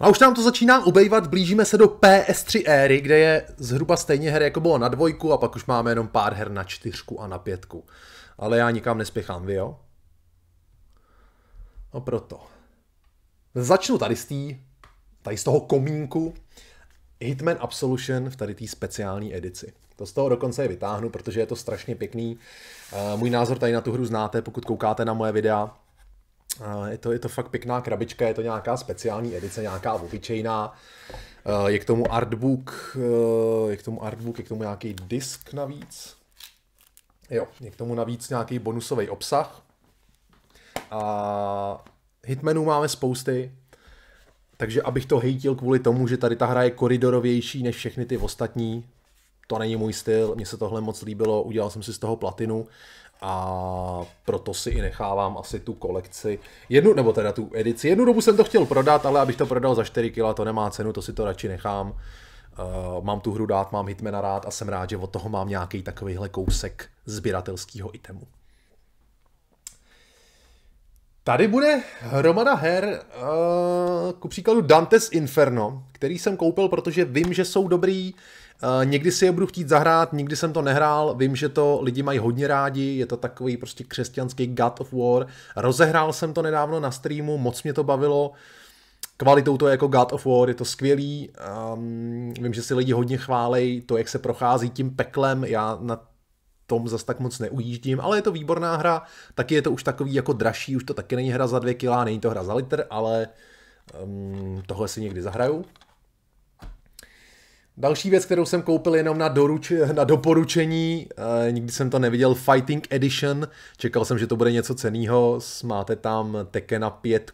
A už nám to začíná ubejvat, blížíme se do PS3 éry, kde je zhruba stejně her, jako bylo na dvojku a pak už máme jenom pár her na čtyřku a na pětku. Ale já nikam nespěchám, vy jo? No proto. Začnu tady z tý, tady z toho komínku Hitman Absolution v tady té speciální edici. To z toho dokonce je vytáhnu, protože je to strašně pěkný. Eh, můj názor tady na tu hru znáte, pokud koukáte na moje videa. Je to, je to fakt pěkná krabička, je to nějaká speciální edice, nějaká obyčejná. Eh, je k tomu artbook, eh, je k tomu artbook, je k tomu nějaký disk navíc. Jo, je k tomu navíc nějaký bonusový obsah. A hitmenů máme spousty, takže abych to hejtil kvůli tomu, že tady ta hra je koridorovější než všechny ty ostatní, to není můj styl, mně se tohle moc líbilo, udělal jsem si z toho platinu a proto si i nechávám asi tu kolekci, jednu, nebo teda tu edici. Jednu dobu jsem to chtěl prodat, ale abych to prodal za 4 kg, to nemá cenu, to si to radši nechám. Uh, mám tu hru dát, mám Hitmana rád a jsem rád, že od toho mám nějaký takovýhle kousek sběratelského itemu. Tady bude hromada her, uh, ku příkladu Dante's Inferno, který jsem koupil, protože vím, že jsou dobrý, Eh, někdy si je budu chtít zahrát, nikdy jsem to nehrál, vím, že to lidi mají hodně rádi, je to takový prostě křesťanský God of War. Rozehrál jsem to nedávno na streamu, moc mě to bavilo. Kvalitou to je jako God of War, je to skvělý. Um, vím, že si lidi hodně chválej to, jak se prochází tím peklem. Já na tom zas tak moc neujíždím, ale je to výborná hra, taky je to už takový jako dražší, už to taky není hra za dvě kila, není to hra za litr, ale um, tohle si někdy zahraju. Další věc, kterou jsem koupil jenom na, doruč, na doporučení, e, nikdy jsem to neviděl, Fighting Edition, čekal jsem, že to bude něco cenýho, máte tam Tekena 5,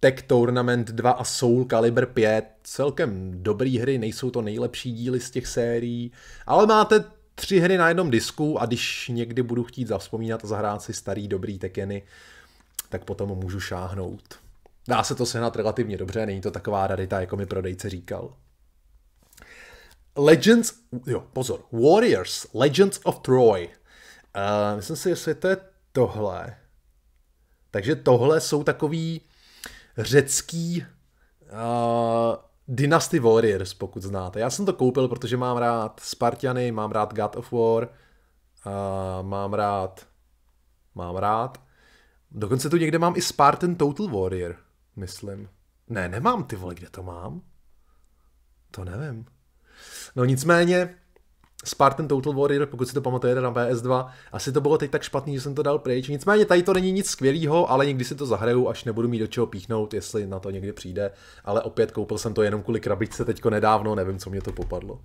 Tech Tournament 2 a Soul Calibur 5, celkem dobrý hry, nejsou to nejlepší díly z těch sérií, ale máte tři hry na jednom disku a když někdy budu chtít zavzpomínat a zahrát si starý dobrý Tekeny, tak potom můžu šáhnout. Dá se to sehnat relativně dobře, není to taková rarita, jako mi prodejce říkal. Legends, jo, pozor, Warriors, Legends of Troy. Uh, myslím si, jestli to je tohle. Takže tohle jsou takový řecký uh, Dynasty Warriors, pokud znáte. Já jsem to koupil, protože mám rád Spartiany, mám rád God of War, uh, mám rád, mám rád. Dokonce tu někde mám i Spartan Total Warrior, myslím. Ne, nemám ty vole, kde to mám? To nevím. No nicméně, Spartan Total Warrior, pokud si to pamatujete na PS2, asi to bylo teď tak špatný, že jsem to dal pryč. Nicméně tady to není nic skvělého, ale někdy si to zahraju, až nebudu mít do čeho píchnout, jestli na to někdy přijde. Ale opět koupil jsem to jenom kvůli krabičce teďko nedávno, nevím, co mě to popadlo. Uh,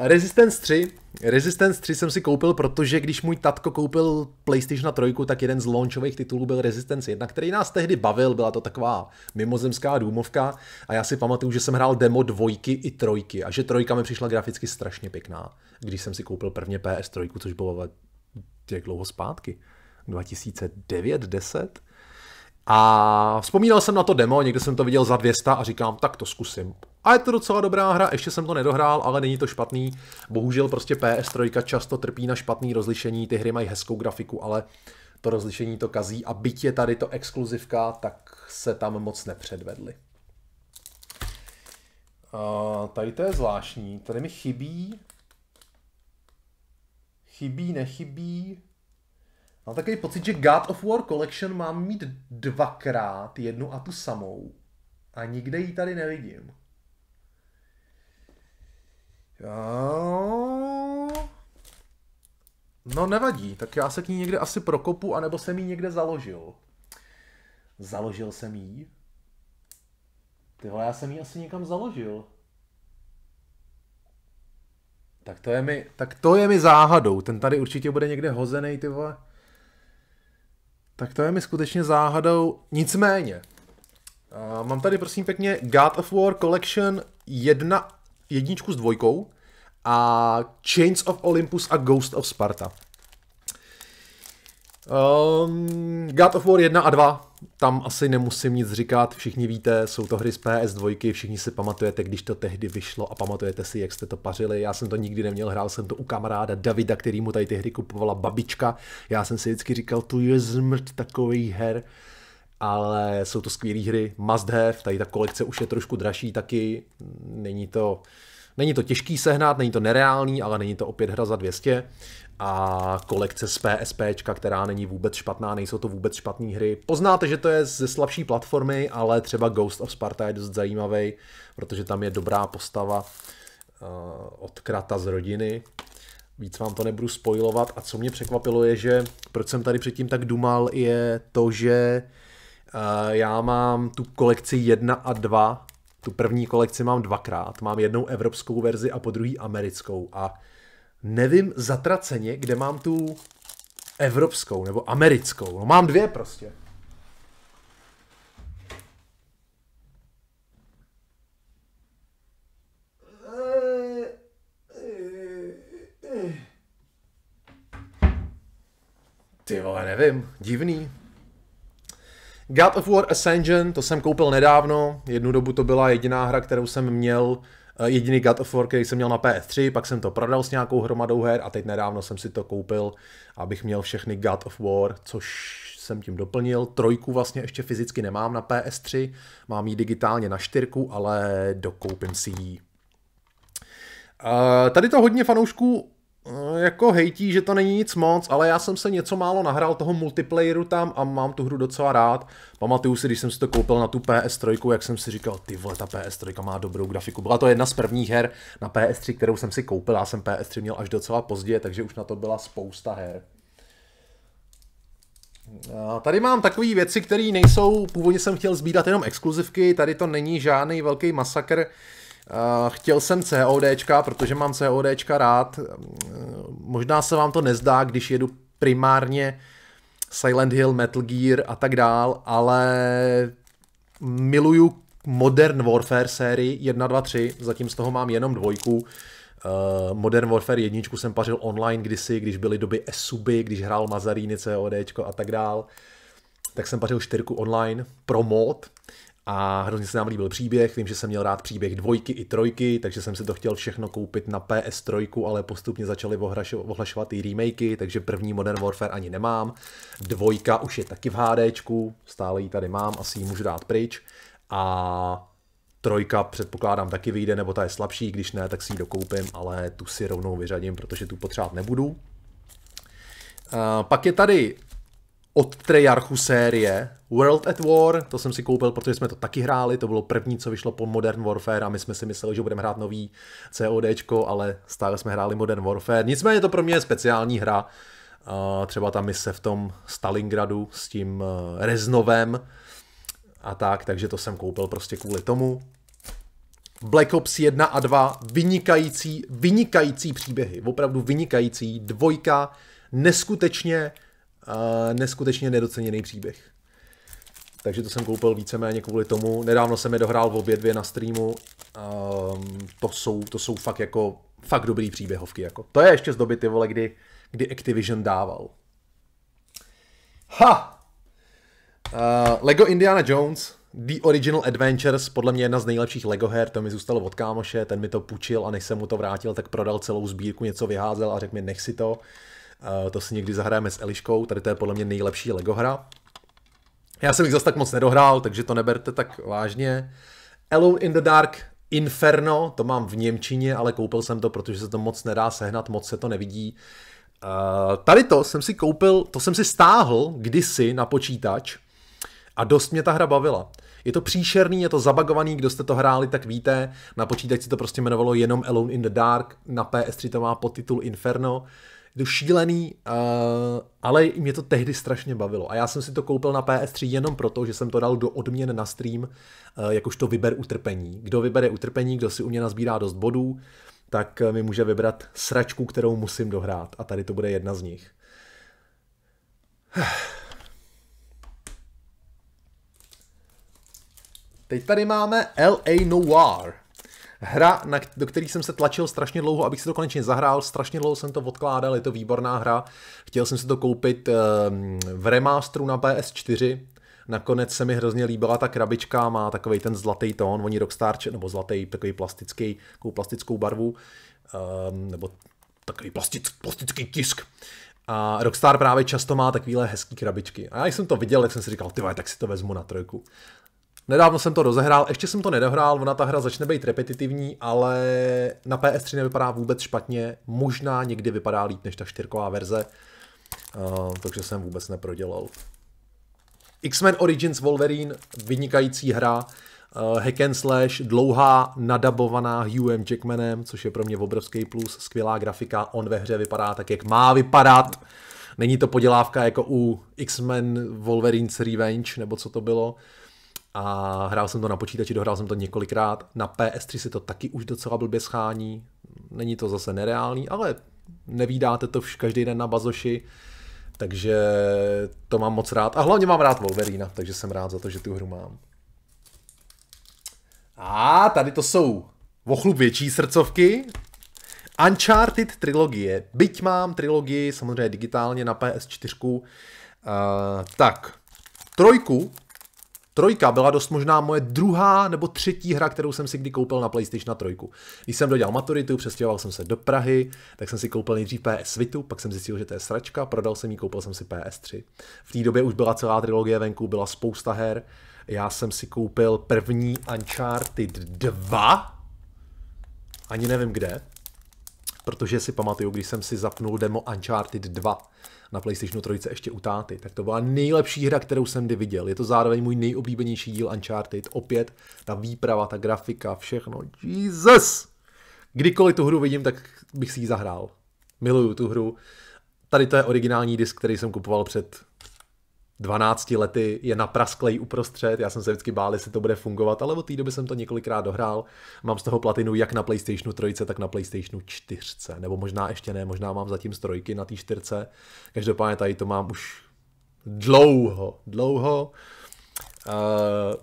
Resistance 3 Resistance 3 jsem si koupil, protože když můj tatko koupil PlayStation 3, tak jeden z launchových titulů byl Resistance 1, který nás tehdy bavil, byla to taková mimozemská důmovka a já si pamatuju, že jsem hrál demo dvojky i trojky a že trojka mi přišla graficky strašně pěkná, když jsem si koupil prvně PS3, což bylo těch dlouho zpátky, 2009, 10. A vzpomínal jsem na to demo, někde jsem to viděl za 200 a říkám, tak to zkusím. A je to docela dobrá hra, ještě jsem to nedohrál, ale není to špatný. Bohužel prostě PS3 často trpí na špatný rozlišení, ty hry mají hezkou grafiku, ale to rozlišení to kazí a byť je tady to exkluzivka, tak se tam moc nepředvedli. Uh, tady to je zvláštní, tady mi chybí, chybí, nechybí, Mám takový pocit, že God of War Collection mám mít dvakrát jednu a tu samou. A nikde ji tady nevidím. Jo... No nevadí, tak já se k ní někde asi prokopu, anebo jsem ji někde založil. Založil jsem jí? Tyhle, já jsem ji asi někam založil. Tak to je mi, tak to je mi záhadou. Ten tady určitě bude někde hozený, ty vole. Tak to je mi skutečně záhadou. Nicméně, Uh, mám tady prosím pěkně God of War Collection 1 jedničku s dvojkou a Chains of Olympus a Ghost of Sparta. Um, God of War 1 a 2, tam asi nemusím nic říkat, všichni víte, jsou to hry z PS2, všichni si pamatujete, když to tehdy vyšlo a pamatujete si, jak jste to pařili. Já jsem to nikdy neměl, hrál jsem to u kamaráda Davida, který mu tady ty hry kupovala babička. Já jsem si vždycky říkal, tu je zmrt takových her ale jsou to skvělé hry, must have, tady ta kolekce už je trošku dražší taky, není to, není to těžký sehnat, není to nereálný, ale není to opět hra za 200 a kolekce z PSP, která není vůbec špatná, nejsou to vůbec špatné hry. Poznáte, že to je ze slabší platformy, ale třeba Ghost of Sparta je dost zajímavý, protože tam je dobrá postava uh, od krata z rodiny, víc vám to nebudu spojovat. A co mě překvapilo je, že proč jsem tady předtím tak dumal, je to, že Eh, já mám tu kolekci 1 a 2, tu první kolekci mám dvakrát, mám jednou evropskou verzi a po druhý americkou a nevím zatraceně, kde mám tu evropskou nebo americkou, no mám dvě prostě. Ty vole, nevím, divný. God of War Ascension, to jsem koupil nedávno, jednu dobu to byla jediná hra, kterou jsem měl, eh, jediný God of War, který jsem měl na PS3, pak jsem to prodal s nějakou hromadou her a teď nedávno jsem si to koupil, abych měl všechny God of War, což jsem tím doplnil. Trojku vlastně ještě fyzicky nemám na PS3, mám ji digitálně na čtyrku, ale dokoupím si ji. Eh, tady to hodně fanoušků No, jako hejtí, že to není nic moc, ale já jsem se něco málo nahrál toho multiplayeru tam a mám tu hru docela rád. Pamatuju si, když jsem si to koupil na tu PS3, jak jsem si říkal, ty vole, ta PS3 má dobrou grafiku. Byla to jedna z prvních her na PS3, kterou jsem si koupil, já jsem PS3 měl až docela pozdě, takže už na to byla spousta her. A tady mám takové věci, které nejsou, původně jsem chtěl zbídat jenom exkluzivky, tady to není žádný velký masakr. Eh, chtěl jsem CODčka, protože mám CODčka rád. Eh, možná se vám to nezdá, když jedu primárně Silent Hill, Metal Gear a tak dál, ale miluju Modern Warfare sérii 1, 2, 3, zatím z toho mám jenom dvojku. Eh, Modern Warfare 1 jsem pařil online kdysi, když byly doby Esuby, když hrál Mazaríny, COD a tak dál. Tak jsem pařil čtyřku online pro mod a hrozně se nám líbil příběh, vím, že jsem měl rád příběh dvojky i trojky, takže jsem si to chtěl všechno koupit na PS3, ale postupně začaly ohlašovat i remakey, takže první Modern Warfare ani nemám. Dvojka už je taky v HDčku, stále ji tady mám, asi ji můžu dát pryč. A trojka předpokládám taky vyjde, nebo ta je slabší, když ne, tak si ji dokoupím, ale tu si rovnou vyřadím, protože tu potřebovat nebudu. Uh, pak je tady od Treyarchu série World at War, to jsem si koupil, protože jsme to taky hráli, to bylo první, co vyšlo po Modern Warfare a my jsme si mysleli, že budeme hrát nový CODčko, ale stále jsme hráli Modern Warfare. Nicméně to pro mě je speciální hra, eh, třeba ta mise v tom Stalingradu s tím eh, Reznovem a tak, takže to jsem koupil prostě kvůli tomu. Black Ops 1 a 2, vynikající, vynikající příběhy, opravdu vynikající, dvojka, neskutečně a neskutečně nedoceněný příběh. Takže to jsem koupil víceméně kvůli tomu. Nedávno jsem je dohrál v obě dvě na streamu. Um, to, jsou, to jsou fakt jako fakt dobrý příběhovky. Jako. To je ještě z doby ty vole, kdy, kdy Activision dával. Ha! Uh, Lego Indiana Jones, The Original Adventures, podle mě jedna z nejlepších Lego her, to mi zůstalo od kámoše, ten mi to půjčil a než jsem mu to vrátil, tak prodal celou sbírku, něco vyházel a řekl mi nech si to to si někdy zahrajeme s Eliškou, tady to je podle mě nejlepší LEGO hra. Já jsem jich zase tak moc nedohrál, takže to neberte tak vážně. Alone in the Dark Inferno, to mám v Němčině, ale koupil jsem to, protože se to moc nedá sehnat, moc se to nevidí. Tady to jsem si koupil, to jsem si stáhl kdysi na počítač a dost mě ta hra bavila. Je to příšerný, je to zabagovaný, kdo jste to hráli, tak víte. Na počítači to prostě jmenovalo jenom Alone in the Dark, na PS3 to má podtitul Inferno do šílený, uh, ale mě to tehdy strašně bavilo. A já jsem si to koupil na PS3 jenom proto, že jsem to dal do odměn na stream, uh, to vyber utrpení. Kdo vybere utrpení, kdo si u mě nazbírá dost bodů, tak eh, mi může vybrat sračku, kterou musím dohrát. A tady to bude jedna z nich. Teď tady máme LA Noir hra, na, do které jsem se tlačil strašně dlouho, abych si to konečně zahrál, strašně dlouho jsem to odkládal, je to výborná hra, chtěl jsem si to koupit ehm, v remasteru na PS4, Nakonec se mi hrozně líbila ta krabička, má takový ten zlatý tón, oni Rockstar, nebo zlatý, takový plastický, takovou plastickou barvu, um, nebo takový plastic, plastický tisk. A Rockstar právě často má takovéhle hezké krabičky. A já jsem to viděl, jak jsem si říkal, ty tak si to vezmu na trojku. Nedávno jsem to rozehrál, ještě jsem to nedohrál, ona ta hra začne být repetitivní, ale na PS3 nevypadá vůbec špatně, možná někdy vypadá líp než ta čtyřková verze, uh, takže jsem vůbec neprodělal. X-Men Origins Wolverine, vynikající hra, uh, hack and slash, dlouhá, nadabovaná Hughem Jackmanem, což je pro mě obrovský plus, skvělá grafika, on ve hře vypadá tak, jak má vypadat. Není to podělávka jako u X-Men Wolverine's Revenge, nebo co to bylo a hrál jsem to na počítači, dohrál jsem to několikrát. Na PS3 si to taky už docela blbě schání. Není to zase nereálný, ale nevídáte to každý den na bazoši. Takže to mám moc rád. A hlavně mám rád Wolverina, takže jsem rád za to, že tu hru mám. A tady to jsou vochlub větší srdcovky. Uncharted trilogie. Byť mám trilogii samozřejmě digitálně na PS4. Uh, eh, tak, trojku Trojka byla dost možná moje druhá nebo třetí hra, kterou jsem si kdy koupil na PlayStation na trojku. Když jsem dodělal maturitu, přestěhoval jsem se do Prahy, tak jsem si koupil nejdřív PS Vitu, pak jsem zjistil, že to je sračka, prodal jsem ji, koupil jsem si PS3. V té době už byla celá trilogie venku, byla spousta her. Já jsem si koupil první Uncharted 2, ani nevím kde, protože si pamatuju, když jsem si zapnul demo Uncharted 2 na PlayStation 3 ještě u táty, tak to byla nejlepší hra, kterou jsem kdy viděl. Je to zároveň můj nejoblíbenější díl Uncharted. Opět ta výprava, ta grafika, všechno. Jesus! Kdykoliv tu hru vidím, tak bych si ji zahrál. Miluju tu hru. Tady to je originální disk, který jsem kupoval před 12 lety je naprasklej uprostřed, já jsem se vždycky bál, jestli to bude fungovat, ale od té doby jsem to několikrát dohrál. Mám z toho platinu jak na PlayStationu 3, tak na PlayStationu 4, nebo možná ještě ne, možná mám zatím strojky na té 4. Každopádně tady to mám už dlouho, dlouho. Uh,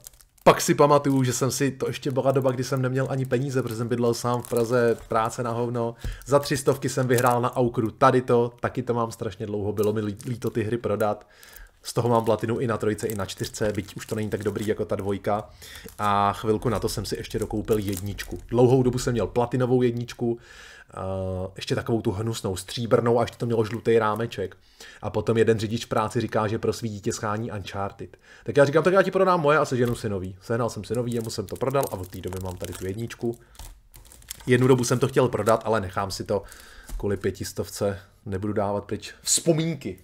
pak si pamatuju, že jsem si, to ještě byla doba, kdy jsem neměl ani peníze, protože jsem bydlel sám v Praze, práce na hovno. Za tři stovky jsem vyhrál na Aukru tady to, taky to mám strašně dlouho, bylo mi líto ty hry prodat. Z toho mám platinu i na trojce, i na čtyřce, byť už to není tak dobrý jako ta dvojka. A chvilku na to jsem si ještě dokoupil jedničku. Dlouhou dobu jsem měl platinovou jedničku, Uh, ještě takovou tu hnusnou stříbrnou a ještě to mělo žlutý rámeček. A potom jeden řidič práci říká, že pro svý dítě schání Uncharted. Tak já říkám, tak já ti prodám moje a seženu si nový. Sehnal jsem si nový, jemu jsem to prodal a od té doby mám tady tu jedničku. Jednu dobu jsem to chtěl prodat, ale nechám si to kvůli pětistovce, nebudu dávat pryč vzpomínky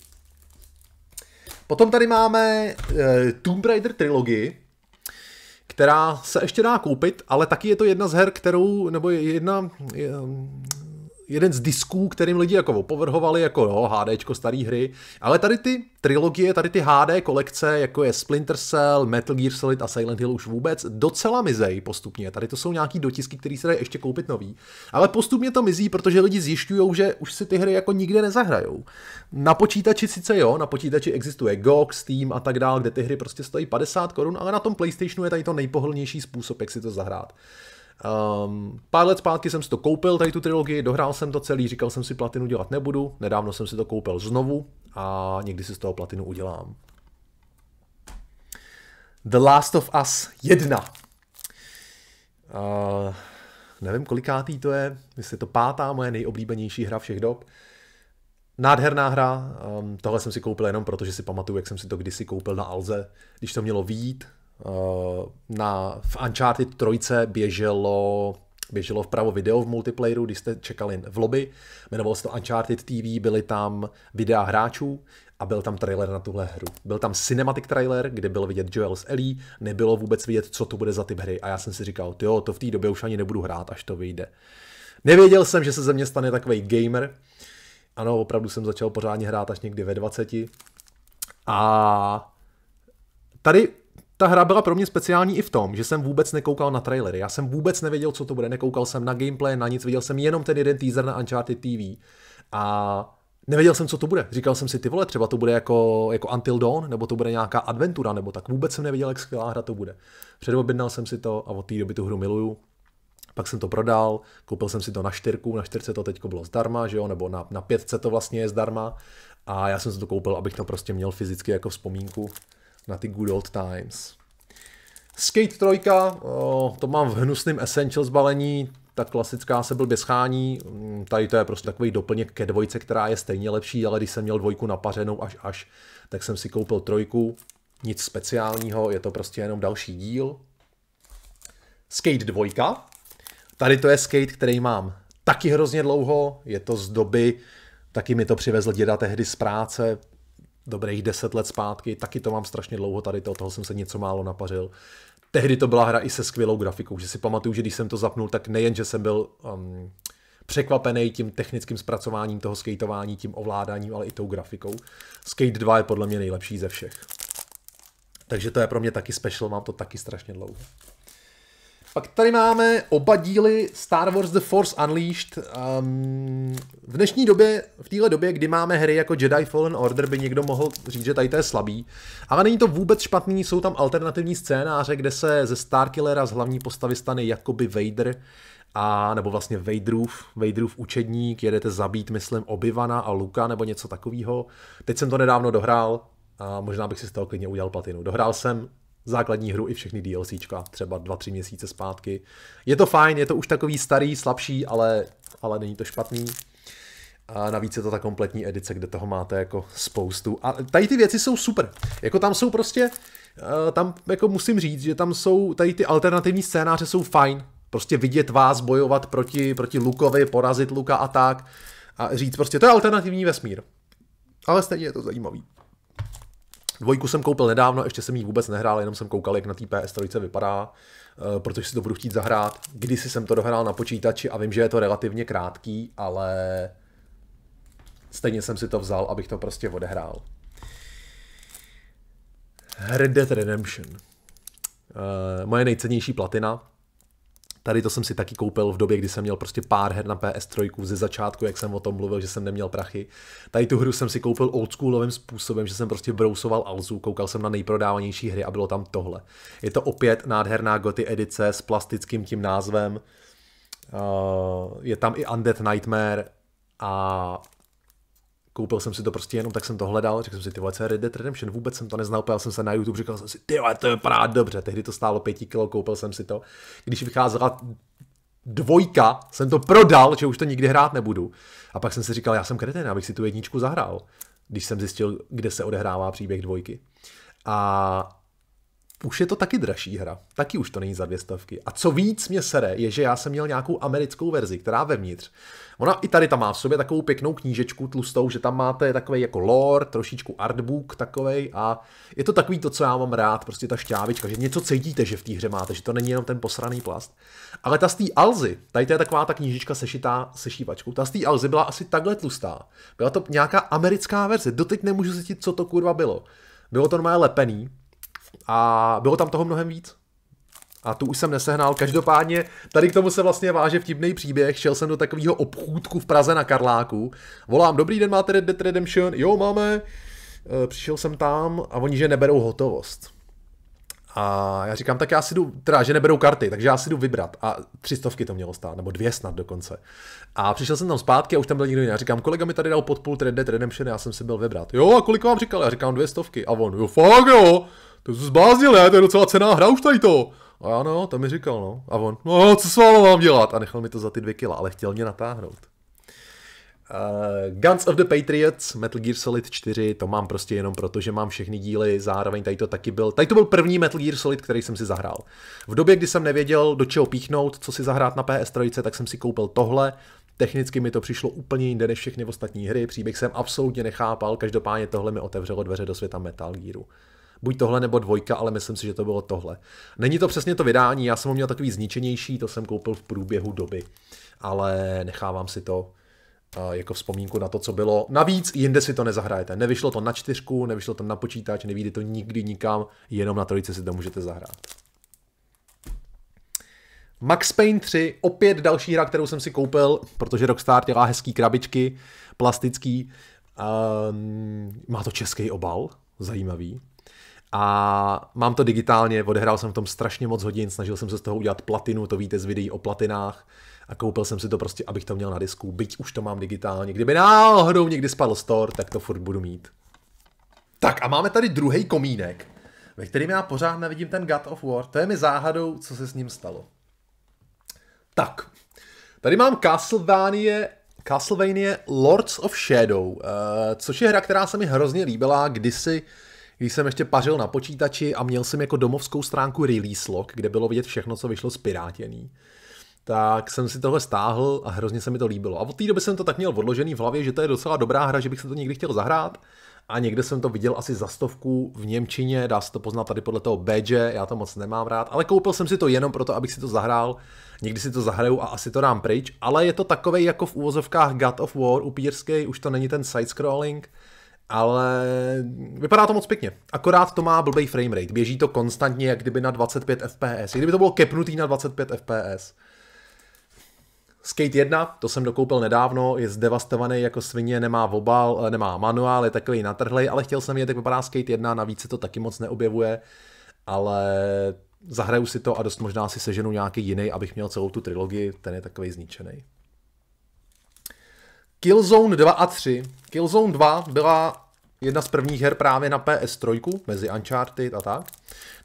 Potom tady máme e, Tomb Raider trilogii, která se ještě dá koupit, ale taky je to jedna z her, kterou, nebo jedna, jeden z disků, kterým lidi jako opovrhovali, jako jo, HDčko starý hry, ale tady ty trilogie, tady ty HD kolekce, jako je Splinter Cell, Metal Gear Solid a Silent Hill už vůbec, docela mizej postupně. Tady to jsou nějaký dotisky, které se dají ještě koupit nový. Ale postupně to mizí, protože lidi zjišťují, že už si ty hry jako nikde nezahrajou. Na počítači sice jo, na počítači existuje GOG, Steam a tak dále, kde ty hry prostě stojí 50 korun, ale na tom PlayStationu je tady to nejpohodlnější způsob, jak si to zahrát. Um, pár let zpátky jsem si to koupil, tady tu trilogii, dohrál jsem to celý, říkal jsem si platinu dělat nebudu, nedávno jsem si to koupil znovu a někdy si z toho platinu udělám. The Last of Us 1. Uh, ehm, nevím, kolikátý to je, jestli je to pátá moje nejoblíbenější hra všech dob. Nádherná hra, um, tohle jsem si koupil jenom proto, že si pamatuju, jak jsem si to kdysi koupil na Alze, když to mělo výjít, Eh, na, v Uncharted 3 běželo běželo vpravo video v multiplayeru, když jste čekali v lobby, jmenovalo se to Uncharted TV, byly tam videa hráčů a byl tam trailer na tuhle hru. Byl tam cinematic trailer, kde byl vidět Joel s Ellie, nebylo vůbec vidět, co to bude za typ hry a já jsem si říkal, jo, to v té době už ani nebudu hrát, až to vyjde. Nevěděl jsem, že se ze mě stane takový gamer. Ano, opravdu jsem začal pořádně hrát až někdy ve 20. A tady ta hra byla pro mě speciální i v tom, že jsem vůbec nekoukal na trailery. Já jsem vůbec nevěděl, co to bude, nekoukal jsem na gameplay, na nic, viděl jsem jenom ten jeden teaser na Uncharted TV. A nevěděl jsem, co to bude. Říkal jsem si, ty vole, třeba to bude jako, jako Until Dawn, nebo to bude nějaká adventura, nebo tak. Vůbec jsem nevěděl, jak skvělá hra to bude. Předobjednal jsem si to a od té doby tu hru miluju. Pak jsem to prodal, koupil jsem si to na čtyřku, na čtyřce to teďko bylo zdarma, že jo, nebo na, na pětce to vlastně je zdarma. A já jsem si to koupil, abych to prostě měl fyzicky jako vzpomínku na ty good old times. Skate 3, to mám v hnusném Essentials balení, ta klasická se byl schání, mm, tady to je prostě takový doplněk ke dvojce, která je stejně lepší, ale když jsem měl dvojku napařenou až až, tak jsem si koupil trojku, nic speciálního, je to prostě jenom další díl. Skate 2, tady to je skate, který mám taky hrozně dlouho, je to z doby, taky mi to přivezl děda tehdy z práce, dobrých deset let zpátky, taky to mám strašně dlouho tady, to, toho jsem se něco málo napařil. Tehdy to byla hra i se skvělou grafikou, že si pamatuju, že když jsem to zapnul, tak nejen, že jsem byl um, překvapený tím technickým zpracováním toho skateování, tím ovládáním, ale i tou grafikou. Skate 2 je podle mě nejlepší ze všech. Takže to je pro mě taky special, mám to taky strašně dlouho. Pak tady máme oba díly Star Wars The Force Unleashed. Um, v dnešní době, v téhle době, kdy máme hry jako Jedi Fallen Order, by někdo mohl říct, že tady to je slabý. Ale není to vůbec špatný, jsou tam alternativní scénáře, kde se ze Starkillera z hlavní postavy stane jakoby Vader a nebo vlastně Vaderův, Vaderův učedník, jedete zabít, myslím, Obivana a Luka nebo něco takového. Teď jsem to nedávno dohrál a možná bych si z toho klidně udělal platinu. Dohrál jsem základní hru i všechny DLCčka, třeba 2-3 měsíce zpátky. Je to fajn, je to už takový starý, slabší, ale, ale není to špatný. A navíc je to ta kompletní edice, kde toho máte jako spoustu. A tady ty věci jsou super. Jako tam jsou prostě, eh, tam jako musím říct, že tam jsou, tady ty alternativní scénáře jsou fajn. Prostě vidět vás bojovat proti, proti Lukovi, porazit Luka a tak. A říct prostě, to je alternativní vesmír. Ale stejně je to zajímavý. Dvojku jsem koupil nedávno, ještě jsem ji vůbec nehrál, jenom jsem koukal, jak na té PS3 vypadá, eh, protože si to budu chtít zahrát. Kdysi jsem to dohrál na počítači a vím, že je to relativně krátký, ale stejně jsem si to vzal, abych to prostě odehrál. Red Dead Redemption. Eh, moje nejcennější platina, Tady to jsem si taky koupil v době, kdy jsem měl prostě pár her na PS3 ze začátku, jak jsem o tom mluvil, že jsem neměl prachy. Tady tu hru jsem si koupil oldschoolovým způsobem, že jsem prostě brousoval Alzu, koukal jsem na nejprodávanější hry a bylo tam tohle. Je to opět nádherná goty edice s plastickým tím názvem. Uh, je tam i Undead Nightmare a Koupil jsem si to prostě jenom, tak jsem to hledal, řekl jsem si, ty vole, co je Red Dead Redemption, vůbec jsem to neznal, pojel jsem se na YouTube, říkal jsem si, ty vole, to právě dobře, tehdy to stálo pěti kilo, koupil jsem si to. Když vycházela dvojka, jsem to prodal, že už to nikdy hrát nebudu. A pak jsem si říkal, já jsem kreten, abych si tu jedničku zahrál, když jsem zjistil, kde se odehrává příběh dvojky. A už je to taky dražší hra. Taky už to není za dvě stavky. A co víc mě sere, je, že já jsem měl nějakou americkou verzi, která vevnitř Ona i tady tam má v sobě takovou pěknou knížečku tlustou, že tam máte takový jako lore, trošičku artbook takový a je to takový to, co já mám rád, prostě ta šťávička, že něco cítíte, že v té hře máte, že to není jenom ten posraný plast. Ale ta z té Alzy, tady to je taková ta knížička sešitá sešívačkou, ta z té Alzy byla asi takhle tlustá. Byla to nějaká americká verze, doteď nemůžu zjistit, co to kurva bylo. Bylo to normálně lepený a bylo tam toho mnohem víc a tu už jsem nesehnal. Každopádně tady k tomu se vlastně váže vtipný příběh. Šel jsem do takového obchůdku v Praze na Karláku. Volám, dobrý den, máte Red Dead Redemption? Jo, máme. Eh, přišel jsem tam a oni, že neberou hotovost. A já říkám, tak já si jdu, teda, že neberou karty, takže já si jdu vybrat. A tři stovky to mělo stát, nebo dvě snad dokonce. A přišel jsem tam zpátky a už tam byl někdo jiný. Já říkám, kolega mi tady dal podpůl Red Dead Redemption, já jsem si byl vybrat. Jo, a kolik vám říkal? Já říkám, dvě stovky. A on, jo, fakt jo, to jsi zbláznil, ne? To je docela cená hra už tady to. A já no, to mi říkal, no. A on, no, co s vámi mám dělat? A nechal mi to za ty dvě kila, ale chtěl mě natáhnout. Uh, Guns of the Patriots, Metal Gear Solid 4, to mám prostě jenom proto, že mám všechny díly, zároveň tady to taky byl, tady to byl první Metal Gear Solid, který jsem si zahrál. V době, kdy jsem nevěděl, do čeho píchnout, co si zahrát na PS3, tak jsem si koupil tohle, Technicky mi to přišlo úplně jinde než všechny ostatní hry, příběh jsem absolutně nechápal, každopádně tohle mi otevřelo dveře do světa Metal Gearu buď tohle nebo dvojka, ale myslím si, že to bylo tohle. Není to přesně to vydání, já jsem ho měl takový zničenější, to jsem koupil v průběhu doby, ale nechávám si to eh, jako vzpomínku na to, co bylo. Navíc jinde si to nezahrajete. Nevyšlo to na čtyřku, nevyšlo to na počítač, nevíde to nikdy nikam, jenom na trojice si to můžete zahrát. Max Payne 3, opět další hra, kterou jsem si koupil, protože Rockstar dělá hezký krabičky, plastický. Um, má to český obal, zajímavý a mám to digitálně, odehrál jsem v tom strašně moc hodin, snažil jsem se z toho udělat platinu, to víte z videí o platinách a koupil jsem si to prostě, abych to měl na disku, byť už to mám digitálně. Kdyby náhodou někdy spadl store, tak to furt budu mít. Tak a máme tady druhý komínek, ve kterém já pořád nevidím ten God of War. To je mi záhadou, co se s ním stalo. Tak, tady mám Castlevania, Castlevania Lords of Shadow, eh, což je hra, která se mi hrozně líbila kdysi, uh, když jsem ještě pařil na počítači a měl jsem jako domovskou stránku Release Log, kde bylo vidět všechno, co vyšlo z Pirátěný, tak jsem si tohle stáhl a hrozně se mi to líbilo. A od té doby jsem to tak měl odložený v hlavě, že to je docela dobrá hra, že bych se to někdy chtěl zahrát. A někde jsem to viděl asi za stovku v Němčině, dá se to poznat tady podle toho badge, já to moc nemám rád, ale koupil jsem si to jenom proto, abych si to zahrál. Někdy si to zahraju a asi to dám pryč, ale je to takové jako v úvozovkách God of War upírskej, už to není ten side-scrolling, ale vypadá to moc pěkně. Akorát to má frame framerate. Běží to konstantně, jak kdyby na 25 fps. I kdyby to bylo kepnutý na 25 fps. Skate 1, to jsem dokoupil nedávno, je zdevastovaný jako svině, nemá obal, eh, nemá manuál, je takový natrhlej, ale chtěl jsem vědět, jak vypadá Skate 1, navíc se to taky moc neobjevuje, ale zahraju si to a dost možná si seženu nějaký jiný, abych měl celou tu trilogii, ten je takový zničený. Killzone 2 a 3. Killzone 2 byla jedna z prvních her právě na PS3, mezi Uncharted a tak.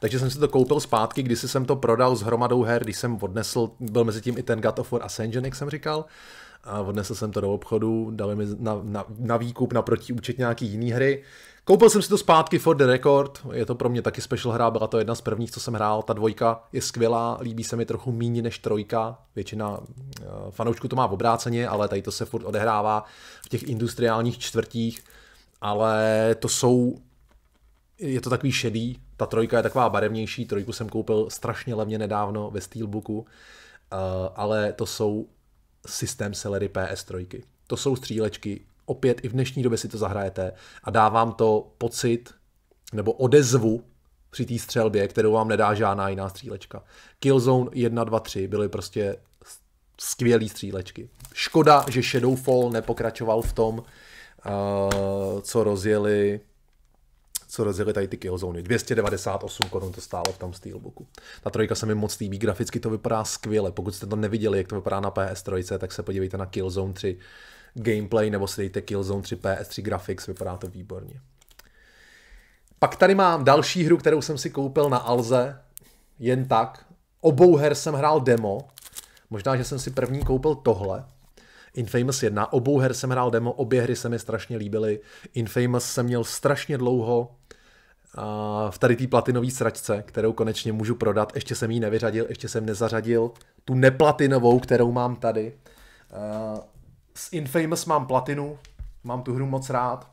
Takže jsem si to koupil zpátky, když jsem to prodal s hromadou her, když jsem odnesl, byl mezi tím i ten God of War Ascension, jak jsem říkal. A odnesl jsem to do obchodu, dali mi na, na, na výkup naproti účet nějaký jiný hry Koupil jsem si to zpátky for the record, je to pro mě taky special hra, byla to jedna z prvních, co jsem hrál, ta dvojka je skvělá, líbí se mi trochu méně než trojka, většina eh, fanoušků to má v obráceně, ale tady to se furt odehrává v těch industriálních čtvrtích, ale to jsou, je to takový šedý, ta trojka je taková barevnější, trojku jsem koupil strašně levně nedávno ve Steelbooku, eh, ale to jsou systém Celery PS3. To jsou střílečky, opět i v dnešní době si to zahrajete a dá vám to pocit nebo odezvu při té střelbě, kterou vám nedá žádná jiná střílečka. Killzone 1, 2, 3 byly prostě skvělé střílečky. Škoda, že Shadowfall nepokračoval v tom, eh, co rozjeli co rozjeli tady ty Killzony. 298 korun to stálo v tom Steelbooku. Ta trojka se mi moc líbí, graficky to vypadá skvěle. Pokud jste to neviděli, jak to vypadá na PS3, tak se podívejte na Killzone 3 gameplay, nebo si dejte Killzone 3 PS3 Graphics, vypadá to výborně. Pak tady mám další hru, kterou jsem si koupil na Alze, jen tak. Obou her jsem hrál demo, možná, že jsem si první koupil tohle, Infamous 1, obou her jsem hrál demo, obě hry se mi strašně líbily. Infamous jsem měl strašně dlouho, v tady té platinové sračce, kterou konečně můžu prodat. Ještě jsem ji nevyřadil, ještě jsem nezařadil tu neplatinovou, kterou mám tady. S Infamous mám platinu, mám tu hru moc rád.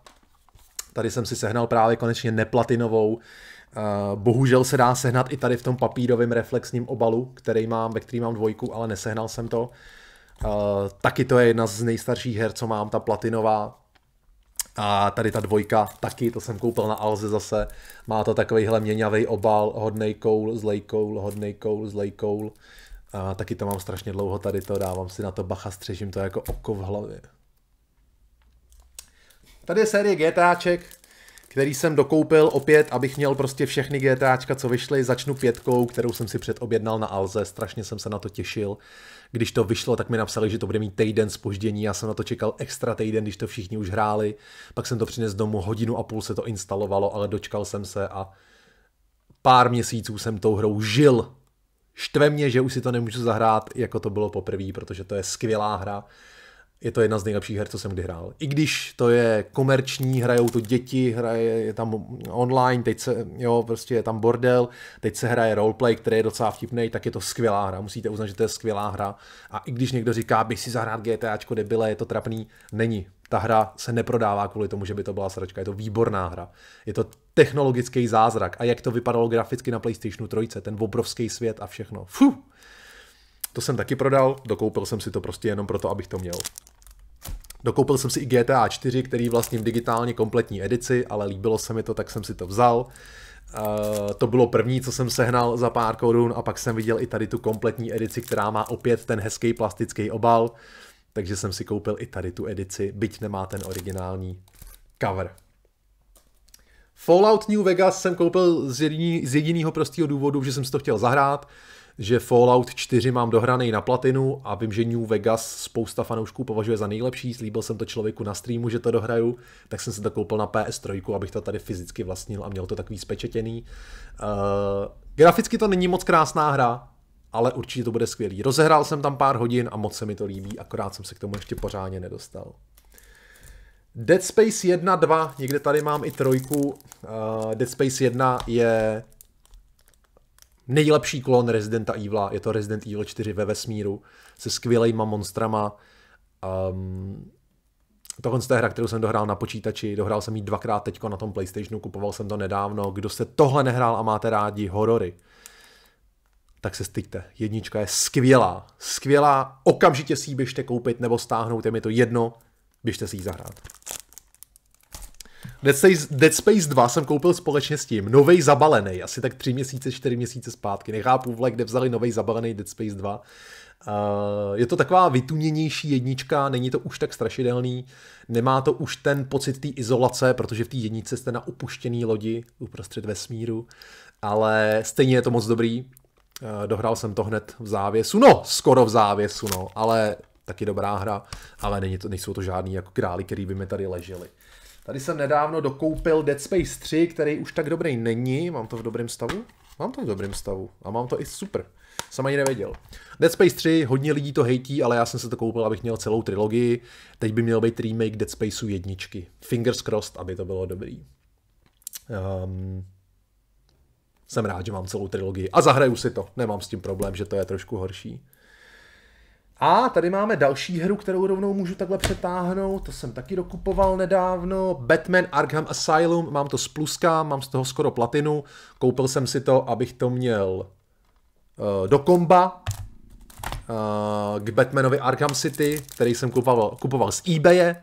Tady jsem si sehnal právě konečně neplatinovou. Eh, bohužel se dá sehnat i tady v tom papírovém reflexním obalu, který mám, ve který mám dvojku, ale nesehnal jsem to. Eh, taky to je jedna z nejstarších her, co mám, ta platinová. A tady ta dvojka taky, to jsem koupil na Alze zase. Má to takovýhle měňavý obal, hodnej koul, zlej koul, hodnej koul, zlej koul. A taky to mám strašně dlouho tady to, dávám si na to bacha, střežím to jako oko v hlavě. Tady je série GTAček, který jsem dokoupil opět, abych měl prostě všechny GTAčka, co vyšly. Začnu pětkou, kterou jsem si předobjednal na Alze, strašně jsem se na to těšil. Když to vyšlo, tak mi napsali, že to bude mít týden spoždění, já jsem na to čekal extra týden, když to všichni už hráli. Pak jsem to přinesl domů, hodinu a půl se to instalovalo, ale dočkal jsem se a pár měsíců jsem tou hrou žil Štve mě, že už si to nemůžu zahrát, jako to bylo poprvé, protože to je skvělá hra. Je to jedna z nejlepších her, co jsem kdy hrál. I když to je komerční, hrajou to děti, hraje je tam online, teď se, jo, prostě je tam bordel, teď se hraje roleplay, který je docela vtipný, tak je to skvělá hra. Musíte uznat, že to je skvělá hra. A i když někdo říká, bych si zahrát GTAčko debile, je to trapný, není. Ta hra se neprodává kvůli tomu, že by to byla sračka. Je to výborná hra. Je to technologický zázrak. A jak to vypadalo graficky na PlayStation 3, ten obrovský svět a všechno. Fuh. To jsem taky prodal, dokoupil jsem si to prostě jenom proto, abych to měl. Dokoupil jsem si i GTA 4, který vlastním digitálně kompletní edici, ale líbilo se mi to, tak jsem si to vzal. Uh, to bylo první, co jsem sehnal za pár korun a pak jsem viděl i tady tu kompletní edici, která má opět ten hezký plastický obal takže jsem si koupil i tady tu edici, byť nemá ten originální cover. Fallout New Vegas jsem koupil z, jediný, z jediného prostého důvodu, že jsem si to chtěl zahrát, že Fallout 4 mám dohraný na platinu a vím, že New Vegas spousta fanoušků považuje za nejlepší, slíbil jsem to člověku na streamu, že to dohraju, tak jsem si to koupil na PS3, abych to tady fyzicky vlastnil a měl to takový spečetěný. Uh, eh, graficky to není moc krásná hra, ale určitě to bude skvělý. Rozehrál jsem tam pár hodin a moc se mi to líbí, akorát jsem se k tomu ještě pořádně nedostal. Dead Space 1, 2, někde tady mám i trojku. Uh, Dead Space 1 je nejlepší klon Residenta Evil, je to Resident Evil 4 ve vesmíru se skvělejma monstrama. Um, tohle je hra, kterou jsem dohrál na počítači, dohrál jsem ji dvakrát teďko na tom Playstationu, kupoval jsem to nedávno. Kdo se tohle nehrál a máte rádi horory, tak se styďte. Jednička je skvělá. Skvělá, okamžitě si ji běžte koupit nebo stáhnout, je mi to jedno, běžte si ji zahrát. Dead Space, Dead Space 2 jsem koupil společně s tím. Novej zabalený, asi tak tři měsíce, čtyři měsíce zpátky. Nechápu, vle, kde vzali novej zabalený Dead Space 2. Uh, eh, je to taková vytuněnější jednička, není to už tak strašidelný, nemá to už ten pocit té izolace, protože v té jedničce jste na opuštěné lodi uprostřed vesmíru, ale stejně je to moc dobrý. Eh, dohrál jsem to hned v závěsu, no, skoro v závěsu, no, ale taky dobrá hra, ale není to, nejsou to žádný jako krály, který by mi tady leželi. Tady jsem nedávno dokoupil Dead Space 3, který už tak dobrý není, mám to v dobrém stavu? Mám to v dobrém stavu a mám to i super. Jsem ani nevěděl. Dead Space 3, hodně lidí to hejtí, ale já jsem se to koupil, abych měl celou trilogii. Teď by měl být remake Dead Spaceu jedničky. Fingers crossed, aby to bylo dobrý. Um, jsem rád, že mám celou trilogii a zahraju si to. Nemám s tím problém, že to je trošku horší. A tady máme další hru, kterou rovnou můžu takhle přetáhnout, to jsem taky dokupoval nedávno, Batman Arkham Asylum, mám to z pluska, mám z toho skoro platinu, koupil jsem si to, abych to měl uh, do komba, uh, k Batmanovi Arkham City, který jsem kupoval, kupoval z eBaye,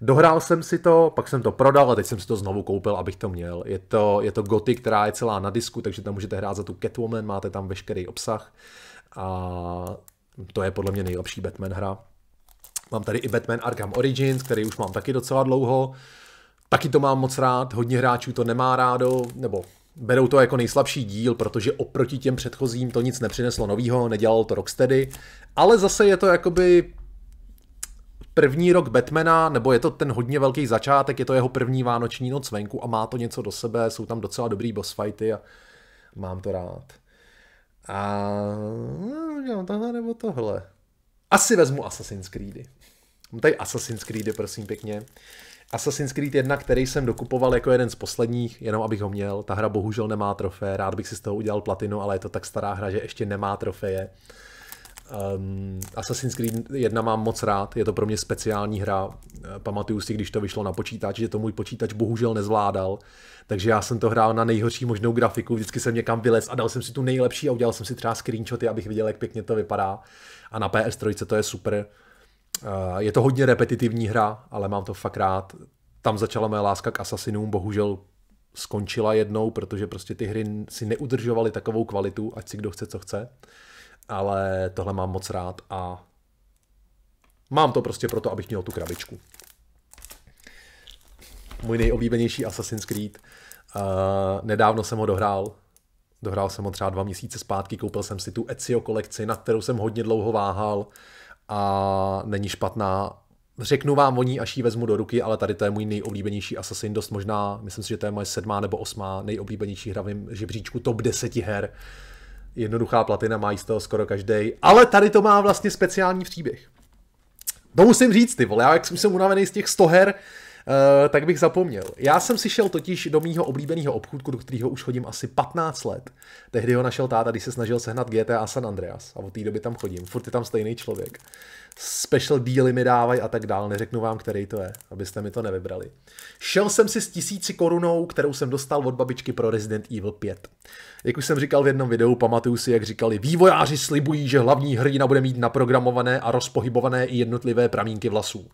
Dohrál jsem si to, pak jsem to prodal a teď jsem si to znovu koupil, abych to měl. Je to, je to goty, která je celá na disku, takže tam můžete hrát za tu Catwoman, máte tam veškerý obsah. A to je podle mě nejlepší Batman hra. Mám tady i Batman Arkham Origins, který už mám taky docela dlouho. Taky to mám moc rád, hodně hráčů to nemá rádo, nebo berou to jako nejslabší díl, protože oproti těm předchozím to nic nepřineslo novýho, nedělal to Rocksteady, ale zase je to jakoby první rok Batmana, nebo je to ten hodně velký začátek, je to jeho první vánoční noc venku a má to něco do sebe, jsou tam docela dobrý boss fighty a mám to rád. A udělám no, tohle nebo tohle. Asi vezmu Assassin's Creedy. Mám tady Assassin's Creedy, prosím pěkně. Assassin's Creed 1, který jsem dokupoval jako jeden z posledních, jenom abych ho měl. Ta hra bohužel nemá trofé, rád bych si z toho udělal platinu, ale je to tak stará hra, že ještě nemá trofeje. Um, Assassin's Creed 1 mám moc rád, je to pro mě speciální hra. Eh, pamatuju si, když to vyšlo na počítač, že to můj počítač bohužel nezvládal, takže já jsem to hrál na nejhorší možnou grafiku, vždycky jsem někam vylez a dal jsem si tu nejlepší a udělal jsem si třeba screenshoty, abych viděl, jak pěkně to vypadá. A na PS3 to je super. Uh, je to hodně repetitivní hra, ale mám to fakt rád. Tam začala moje láska k Assassinům, bohužel skončila jednou, protože prostě ty hry si neudržovaly takovou kvalitu, ať si kdo chce, co chce ale tohle mám moc rád a mám to prostě proto, abych měl tu krabičku. Můj nejoblíbenější Assassin's Creed. Uh, nedávno jsem ho dohrál, dohrál jsem ho třeba dva měsíce zpátky, koupil jsem si tu Ezio kolekci, na kterou jsem hodně dlouho váhal a není špatná. Řeknu vám o ní, až ji vezmu do ruky, ale tady to je můj nejoblíbenější Assassin, dost možná, myslím si, že to je moje sedmá nebo osmá nejoblíbenější hra v žebříčku top 10 her. Uh, jednoduchá platina, má jistého skoro každý, ale tady to má vlastně speciální příběh. To musím říct, ty vole, já jak jsem unavený z těch 100 her, Eh, tak bych zapomněl. Já jsem si šel totiž do mýho oblíbeného obchůdku, do kterého už chodím asi 15 let. Tehdy ho našel táta, když se snažil sehnat GTA San Andreas a od té doby tam chodím. Furt je tam stejný člověk. Special díly mi dávají a tak dál, neřeknu vám, který to je, abyste mi to nevybrali. Šel jsem si s tisíci korunou, kterou jsem dostal od babičky pro Resident Evil 5. Jak už jsem říkal v jednom videu, pamatuju si, jak říkali, vývojáři slibují, že hlavní hrdina bude mít naprogramované a rozpohybované i jednotlivé pramínky vlasů.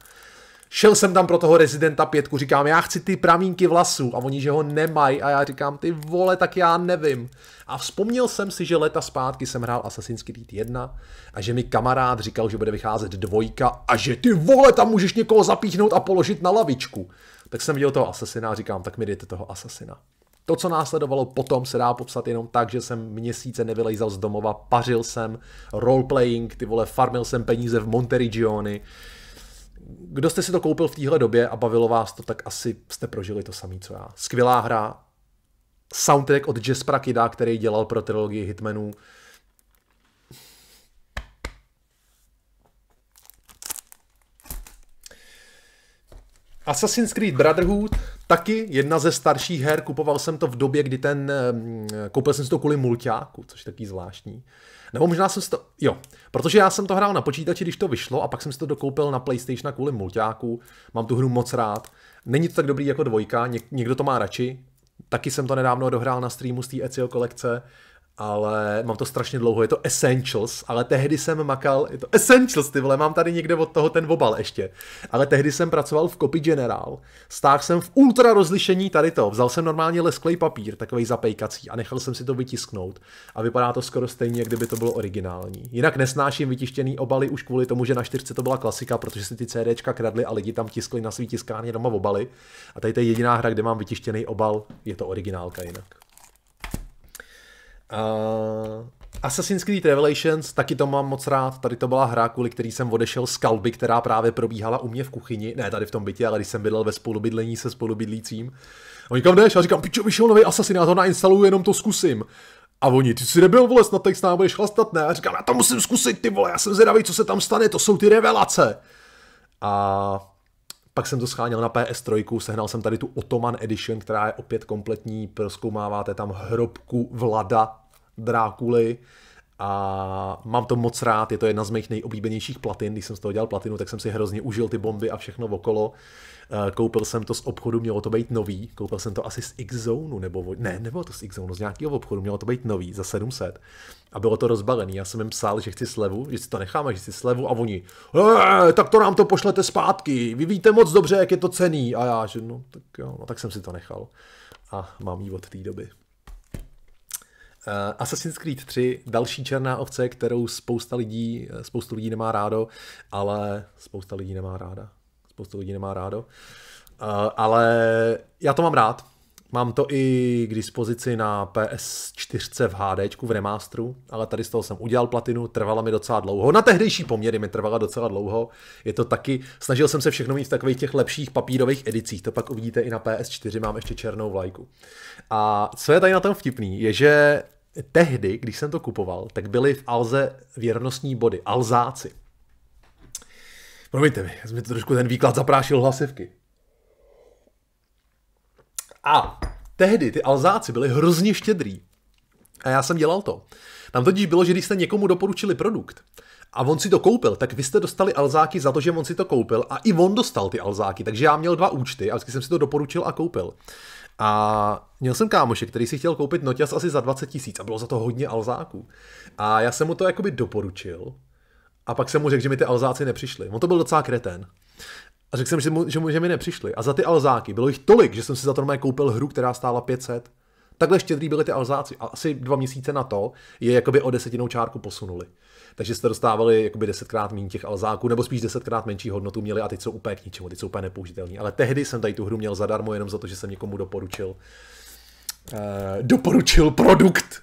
Šel jsem tam pro toho rezidenta pětku, říkám, já chci ty pramínky vlasů a oni, že ho nemají a já říkám, ty vole, tak já nevím. A vzpomněl jsem si, že leta zpátky jsem hrál Assassin's Creed 1 a že mi kamarád říkal, že bude vycházet dvojka a že ty vole, tam můžeš někoho zapíchnout a položit na lavičku. Tak jsem viděl toho asasina a říkám, tak mi dejte toho asasina. To, co následovalo potom, se dá popsat jenom tak, že jsem měsíce nevylejzal z domova, pařil jsem, roleplaying, ty vole, farmil jsem peníze v Monteriggioni, kdo jste si to koupil v téhle době a bavilo vás to, tak asi jste prožili to samé, co já. Skvělá hra, soundtrack od Jespera Kida, který dělal pro trilogii Hitmanů. Assassin's Creed Brotherhood, taky jedna ze starších her, kupoval jsem to v době, kdy ten, eh, koupil jsem si to kvůli mulťáku, což je takový zvláštní. Uh, nebo možná jsem si to, jo, protože já jsem to hrál na počítači, když to vyšlo a pak jsem si to dokoupil na PlayStation kvůli mulťáku, mám tu hru moc rád. Není to tak dobrý jako dvojka, někdo to má radši, taky jsem to nedávno dohrál na streamu z té Ezio kolekce, ale mám to strašně dlouho, je to Essentials, ale tehdy jsem makal, je to Essentials, ty vole, mám tady někde od toho ten obal ještě, ale tehdy jsem pracoval v Copy General, stáhl jsem v ultra rozlišení tady to, vzal jsem normálně lesklej papír, takový zapejkací a nechal jsem si to vytisknout a vypadá to skoro stejně, jak kdyby to bylo originální. Jinak nesnáším vytištěný obaly už kvůli tomu, že na čtyřce to byla klasika, protože si ty CDčka kradly a lidi tam tiskli na svý tiskárně doma obaly a tady to je jediná hra, kde mám vytištěný obal, je to originálka jinak. Uh, Assassin's Creed Revelations, taky to mám moc rád. Tady to byla hra, kvůli který jsem odešel z kalby, která právě probíhala u mě v kuchyni. Ne tady v tom bytě, ale když jsem bydlel ve spolubydlení se spolubydlícím. A oni kam jdeš? A říkám, pičo, vyšel nový Assassin, já to nainstaluju, jenom to zkusím. A oni, ty jsi nebyl vole, snad tak s námi budeš chlastat, ne? A říkám, já to musím zkusit, ty vole, já jsem zvědavý, co se tam stane, to jsou ty revelace. A pak jsem to scháněl na PS3, sehnal jsem tady tu Ottoman Edition, která je opět kompletní, proskoumáváte tam hrobku Vlada Drákuly a mám to moc rád, je to jedna z mých nejoblíbenějších platin, když jsem z toho dělal platinu, tak jsem si hrozně užil ty bomby a všechno okolo. Eh, koupil jsem to z obchodu, mělo to být nový, koupil jsem to asi z X-Zonu, nebo ne, nebylo to z X-Zonu, no z nějakého obchodu, mělo to být nový za 700. A bylo to rozbalený, já jsem jim psal, že chci slevu, že si to necháme, že chci slevu a oni, eh, tak to nám to pošlete zpátky, vy víte moc dobře, jak je to cený. A já, že no tak jo, no tak jsem si to nechal. A mám ji od té doby. Eh, Assassin's Creed 3, další černá ovce, kterou spousta lidí, eh, spoustu lidí nemá rádo, ale spousta lidí nemá ráda. Spousta lidí nemá rádo. Eh, ale já to mám rád, Mám to i k dispozici na PS4 v HD v remástru, ale tady z toho jsem udělal platinu, trvala mi docela dlouho. Na tehdejší poměry mi trvala docela dlouho. Je to taky, snažil jsem se všechno mít v takových těch lepších papírových edicích, to pak uvidíte i na PS4, mám ještě černou vlajku. A co je tady na tom vtipný, je, že tehdy, když jsem to kupoval, tak byly v Alze věrnostní body, Alzáci. Promiňte mi, já jsem mi to trošku ten výklad zaprášil hlasivky. A tehdy ty Alzáci byli hrozně štědrý. A já jsem dělal to. Tam totiž bylo, že když jste někomu doporučili produkt a on si to koupil, tak vy jste dostali alzáky za to, že on si to koupil a i on dostal ty alzáky, takže já měl dva účty a vždycky jsem si to doporučil a koupil. A měl jsem kámoše, který si chtěl koupit noťas asi za 20 tisíc a bylo za to hodně alzáků. A já jsem mu to jakoby doporučil a pak jsem mu řekl, že mi ty alzáci nepřišly. On to byl docela kreten. A řekl jsem, že, mu, že, mu, že mi nepřišli. A za ty alzáky bylo jich tolik, že jsem si za to normálně koupil hru, která stála 500. Takhle štědrý byly ty alzáci. A asi dva měsíce na to je jakoby o desetinou čárku posunuli. Takže jste dostávali jakoby desetkrát méně těch alzáků, nebo spíš desetkrát menší hodnotu měli a teď jsou úplně k ničemu, teď jsou úplně nepoužitelní. Ale tehdy jsem tady tu hru měl zadarmo jenom za to, že jsem někomu doporučil. Eh, doporučil produkt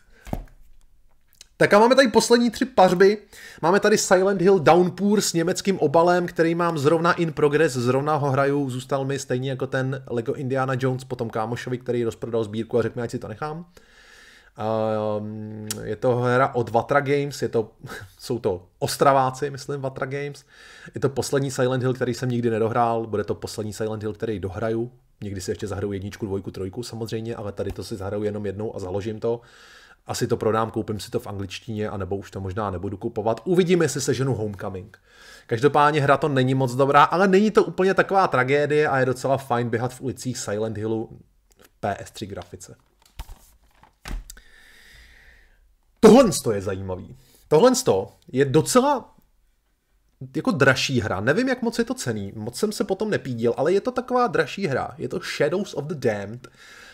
tak a máme tady poslední tři pařby. Máme tady Silent Hill Downpour s německým obalem, který mám zrovna in progress, zrovna ho hraju, zůstal mi stejně jako ten Lego Indiana Jones potom kámošovi, který rozprodal sbírku a řekl mi, ať si to nechám. Ehm, je to hra od Vatra Games, je to, jsou to Ostraváci, myslím, Vatra Games. Je to poslední Silent Hill, který jsem nikdy nedohrál, bude to poslední Silent Hill, který dohraju. Někdy si ještě zahraju jedničku, dvojku, trojku samozřejmě, ale tady to si zahraju jenom jednou a založím to asi to prodám, koupím si to v angličtině, anebo už to možná nebudu kupovat. Uvidíme, jestli seženu Homecoming. Každopádně hra to není moc dobrá, ale není to úplně taková tragédie a je docela fajn běhat v ulicích Silent Hillu v PS3 grafice. Tohle je zajímavý. Tohle je docela jako dražší hra. Nevím, jak moc je to cený, moc jsem se potom nepídil, ale je to taková dražší hra. Je to Shadows of the Damned.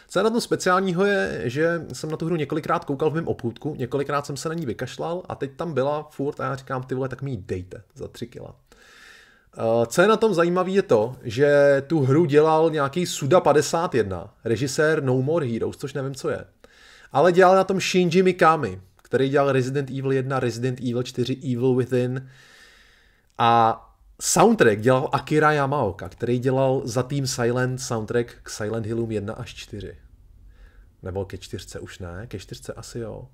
Co je na tom speciálního je, že jsem na tu hru několikrát koukal v mém obchůdku, několikrát jsem se na ní vykašlal a teď tam byla furt a já říkám, ty vole, tak mi ji dejte za 3 kila. Eh, co je na tom zajímavé je to, že tu hru dělal nějaký Suda 51, režisér No More Heroes, což nevím, co je. Ale dělal na tom Shinji Mikami, který dělal Resident Evil 1, Resident Evil 4, Evil Within. A Soundtrack dělal Akira Yamaoka, který dělal za tým Silent soundtrack k Silent Hillům 1 až 4. Nebo ke čtyřce už ne, ke čtyřce asi jo.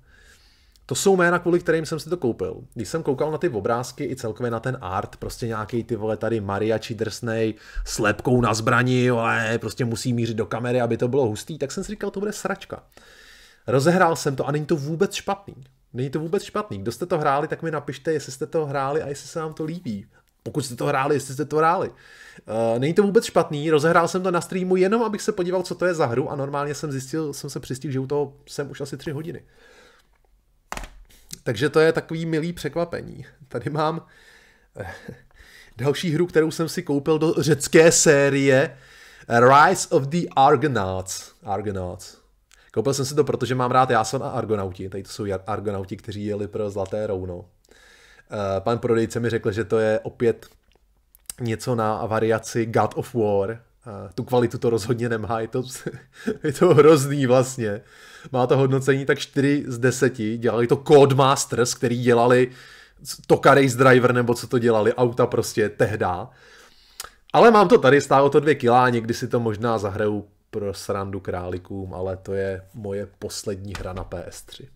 To jsou jména, kvůli kterým jsem si to koupil. Když jsem koukal na ty obrázky i celkově na ten art, prostě nějaký ty vole tady či drsnej, s lepkou na zbraní, ale prostě musí mířit do kamery, aby to bylo hustý, tak jsem si říkal, to bude sračka. Rozehrál jsem to a není to vůbec špatný. Není to vůbec špatný. Kdo jste to hráli, tak mi napište, jestli jste to hráli a jestli se vám to líbí. Pokud jste to hráli, jestli jste to hráli. Uh, není to vůbec špatný, rozehrál jsem to na streamu jenom, abych se podíval, co to je za hru a normálně jsem zjistil, jsem se přistihl, že u toho jsem už asi tři hodiny. Takže to je takový milý překvapení. Tady mám eh, další hru, kterou jsem si koupil do řecké série eh, Rise of the Argonauts. Argonauts. Koupil jsem si to, protože mám rád Jason a Argonauti. Tady to jsou Argonauti, kteří jeli pro Zlaté rouno. Eh, pan prodejce mi řekl, že to je opět něco na variaci God of War. Eh, tu kvalitu to rozhodně nemá, je to, je to hrozný vlastně. Má to hodnocení tak 4 z 10, dělali to Codemasters, který dělali Toka Race Driver nebo co to dělali, auta prostě tehda. Ale mám to tady, stálo to dvě kila, někdy si to možná zahraju pro srandu králíkům, ale to je moje poslední hra na PS3.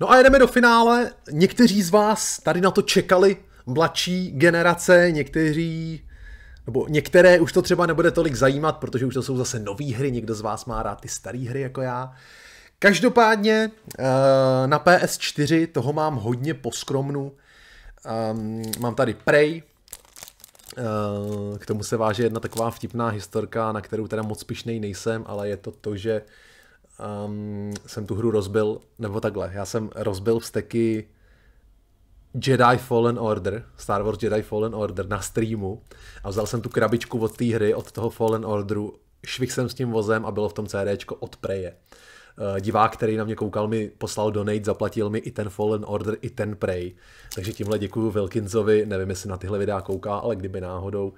No a jedeme do finále. Někteří z vás tady na to čekali, mladší generace, někteří nebo některé už to třeba nebude tolik zajímat, protože už to jsou zase nové hry, někdo z vás má rád ty staré hry jako já. Každopádně eh, na PS4 toho mám hodně poskromnu. Ehm, mám tady Prey, eh, k tomu se váže jedna taková vtipná historka, na kterou teda moc pišnej nejsem, ale je to to, že um, jsem tu hru rozbil, nebo takhle, já jsem rozbil vsteky Jedi Fallen Order, Star Wars Jedi Fallen Order na streamu a vzal jsem tu krabičku od té hry, od toho Fallen Orderu, švih jsem s tím vozem a bylo v tom CDčko od Preje. Eh, divák, který na mě koukal, mi poslal donate, zaplatil mi i ten Fallen Order, i ten Prey. Takže tímhle děkuju Wilkinsovi, nevím, jestli na tyhle videa kouká, ale kdyby náhodou.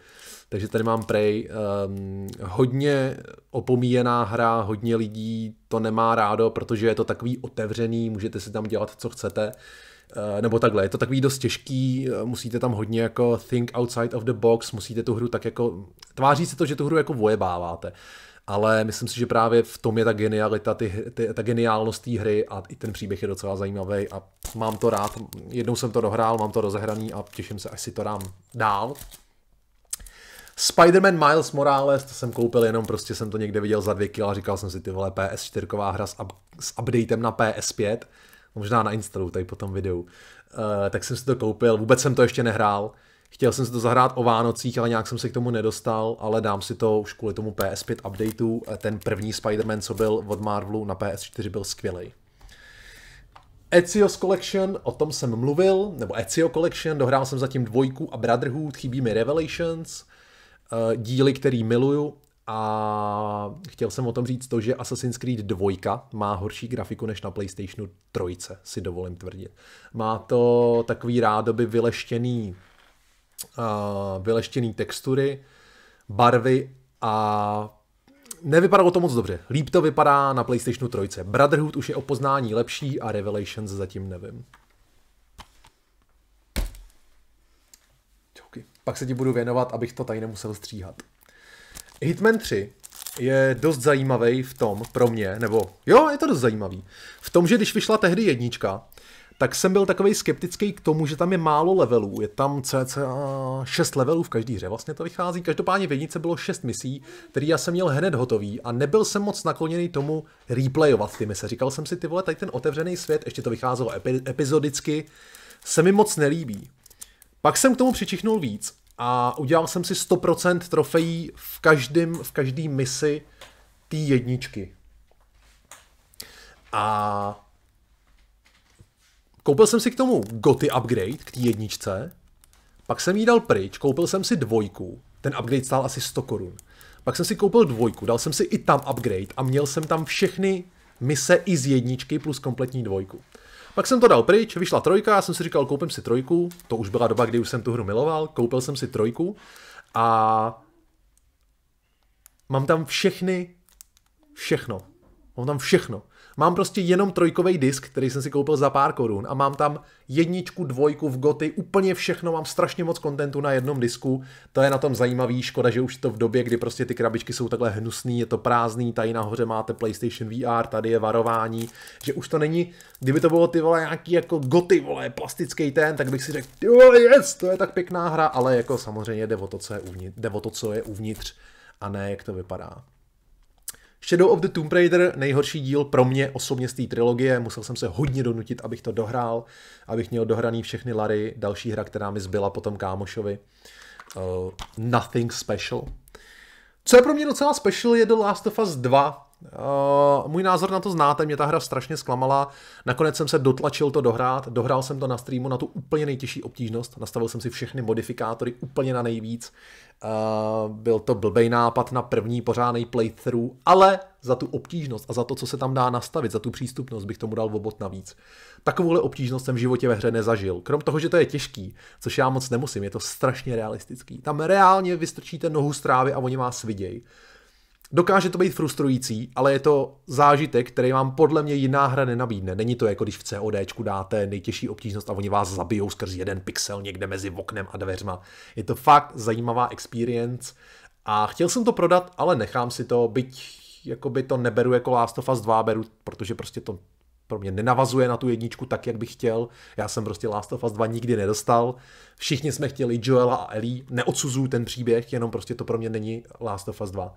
Takže tady mám Prey. Um, hodně opomíjená hra, hodně lidí to nemá rádo, protože je to takový otevřený, můžete si tam dělat, co chcete eh, nebo takhle, je to takový dost těžký, eh, musíte tam hodně jako think outside of the box, musíte tu hru tak jako, tváří se to, že tu hru jako vojebáváte ale myslím si, že právě v tom je ta genialita, ty, ty, ta geniálnost té hry a i ten příběh je docela zajímavý a mám to rád. Jednou jsem to dohrál, mám to rozehraný a těším se, až si to dám dál. Spider-Man Miles Morales, to jsem koupil jenom, prostě jsem to někde viděl za dvě kila, říkal jsem si, ty vole, PS4 hra s, up, s updatem na PS5, možná na Instalu, tady po tom videu. Uh, tak jsem si to koupil, vůbec jsem to ještě nehrál, Chtěl jsem si to zahrát o Vánocích, ale nějak jsem se k tomu nedostal, ale dám si to už kvůli tomu PS5 updateu. Eh, ten první Spider-Man, co byl od Marvelu na PS4, byl skvělý. Ezio's Collection, o tom jsem mluvil, nebo Ezio Collection, dohrál jsem zatím dvojku a Brotherhood, chybí mi Revelations, eh, díly, který miluju a chtěl jsem o tom říct to, že Assassin's Creed 2 má horší grafiku než na PlayStationu 3, si dovolím tvrdit. Má to takový rádoby vyleštěný vyleštěný textury, barvy a nevypadalo to moc dobře. Líp to vypadá na PlayStationu 3. Brotherhood už je o poznání lepší a Revelations zatím nevím. Okay. Pak se ti budu věnovat, abych to tady nemusel stříhat. Hitman 3 je dost zajímavý v tom, pro mě, nebo jo, je to dost zajímavý, v tom, že když vyšla tehdy jednička, tak jsem byl takový skeptický k tomu, že tam je málo levelů. Je tam cca 6 levelů v každý hře, vlastně to vychází. Každopádně v jednice bylo 6 misí, které já jsem měl hned hotový a nebyl jsem moc nakloněný tomu replayovat ty mise. Říkal jsem si, ty vole, tady ten otevřený svět, ještě to vycházelo epi- epizodicky, se mi moc nelíbí. Pak jsem k tomu přičichnul víc a udělal jsem si 100% trofejí v každém, v každý misi té jedničky. A koupil jsem si k tomu Goty upgrade, k té jedničce, pak jsem jí dal pryč, koupil jsem si dvojku, ten upgrade stál asi 100 korun. Pak jsem si koupil dvojku, dal jsem si i tam upgrade a měl jsem tam všechny mise i z jedničky plus kompletní dvojku. Pak jsem to dal pryč, vyšla trojka, já jsem si říkal, koupím si trojku, to už byla doba, kdy už jsem tu hru miloval, koupil jsem si trojku a mám tam všechny, všechno. Mám tam všechno. Mám prostě jenom trojkový disk, který jsem si koupil za pár korun a mám tam jedničku, dvojku v goty, úplně všechno, mám strašně moc kontentu na jednom disku, to je na tom zajímavý, škoda, že už to v době, kdy prostě ty krabičky jsou takhle hnusný, je to prázdný, tady nahoře máte PlayStation VR, tady je varování, že už to není, kdyby to bylo ty vole nějaký jako goty, vole, plastický ten, tak bych si řekl, jo, yes, to je tak pěkná hra, ale jako samozřejmě jde o to, co je uvnitř, jde o to, co je uvnitř a ne jak to vypadá. Shadow of the Tomb Raider, nejhorší díl pro mě osobně z té trilogie, musel jsem se hodně donutit, abych to dohrál, abych měl dohraný všechny Lary, další hra, která mi zbyla potom kámošovi. Uh, nothing special. Co je pro mě docela special je The Last of Us 2, Eh, můj názor na to znáte, mě ta hra strašně zklamala. Nakonec jsem se dotlačil to dohrát, dohrál jsem to na streamu na tu úplně nejtěžší obtížnost, nastavil jsem si všechny modifikátory úplně na nejvíc. Uh, byl to blbej nápad na první pořádný playthrough, ale za tu obtížnost a za to, co se tam dá nastavit, za tu přístupnost bych tomu dal obot navíc. Takovouhle obtížnost jsem v životě ve hře nezažil. Krom toho, že to je těžký, což já moc nemusím, je to strašně realistický. Tam reálně vystrčíte nohu strávy a oni vás vidějí. Dokáže to být frustrující, ale je to zážitek, který vám podle mě jiná hra nenabídne. Není to jako když v COD dáte nejtěžší obtížnost a oni vás zabijou skrz jeden pixel někde mezi oknem a dveřma. Je to fakt zajímavá experience a chtěl jsem to prodat, ale nechám si to, byť jakoby to neberu jako Last of Us 2, beru, protože prostě to pro mě nenavazuje na tu jedničku tak, jak bych chtěl. Já jsem prostě Last of Us 2 nikdy nedostal. Všichni jsme chtěli Joela a Ellie. Neodsuzuju ten příběh, jenom prostě to pro mě není Last of Us 2.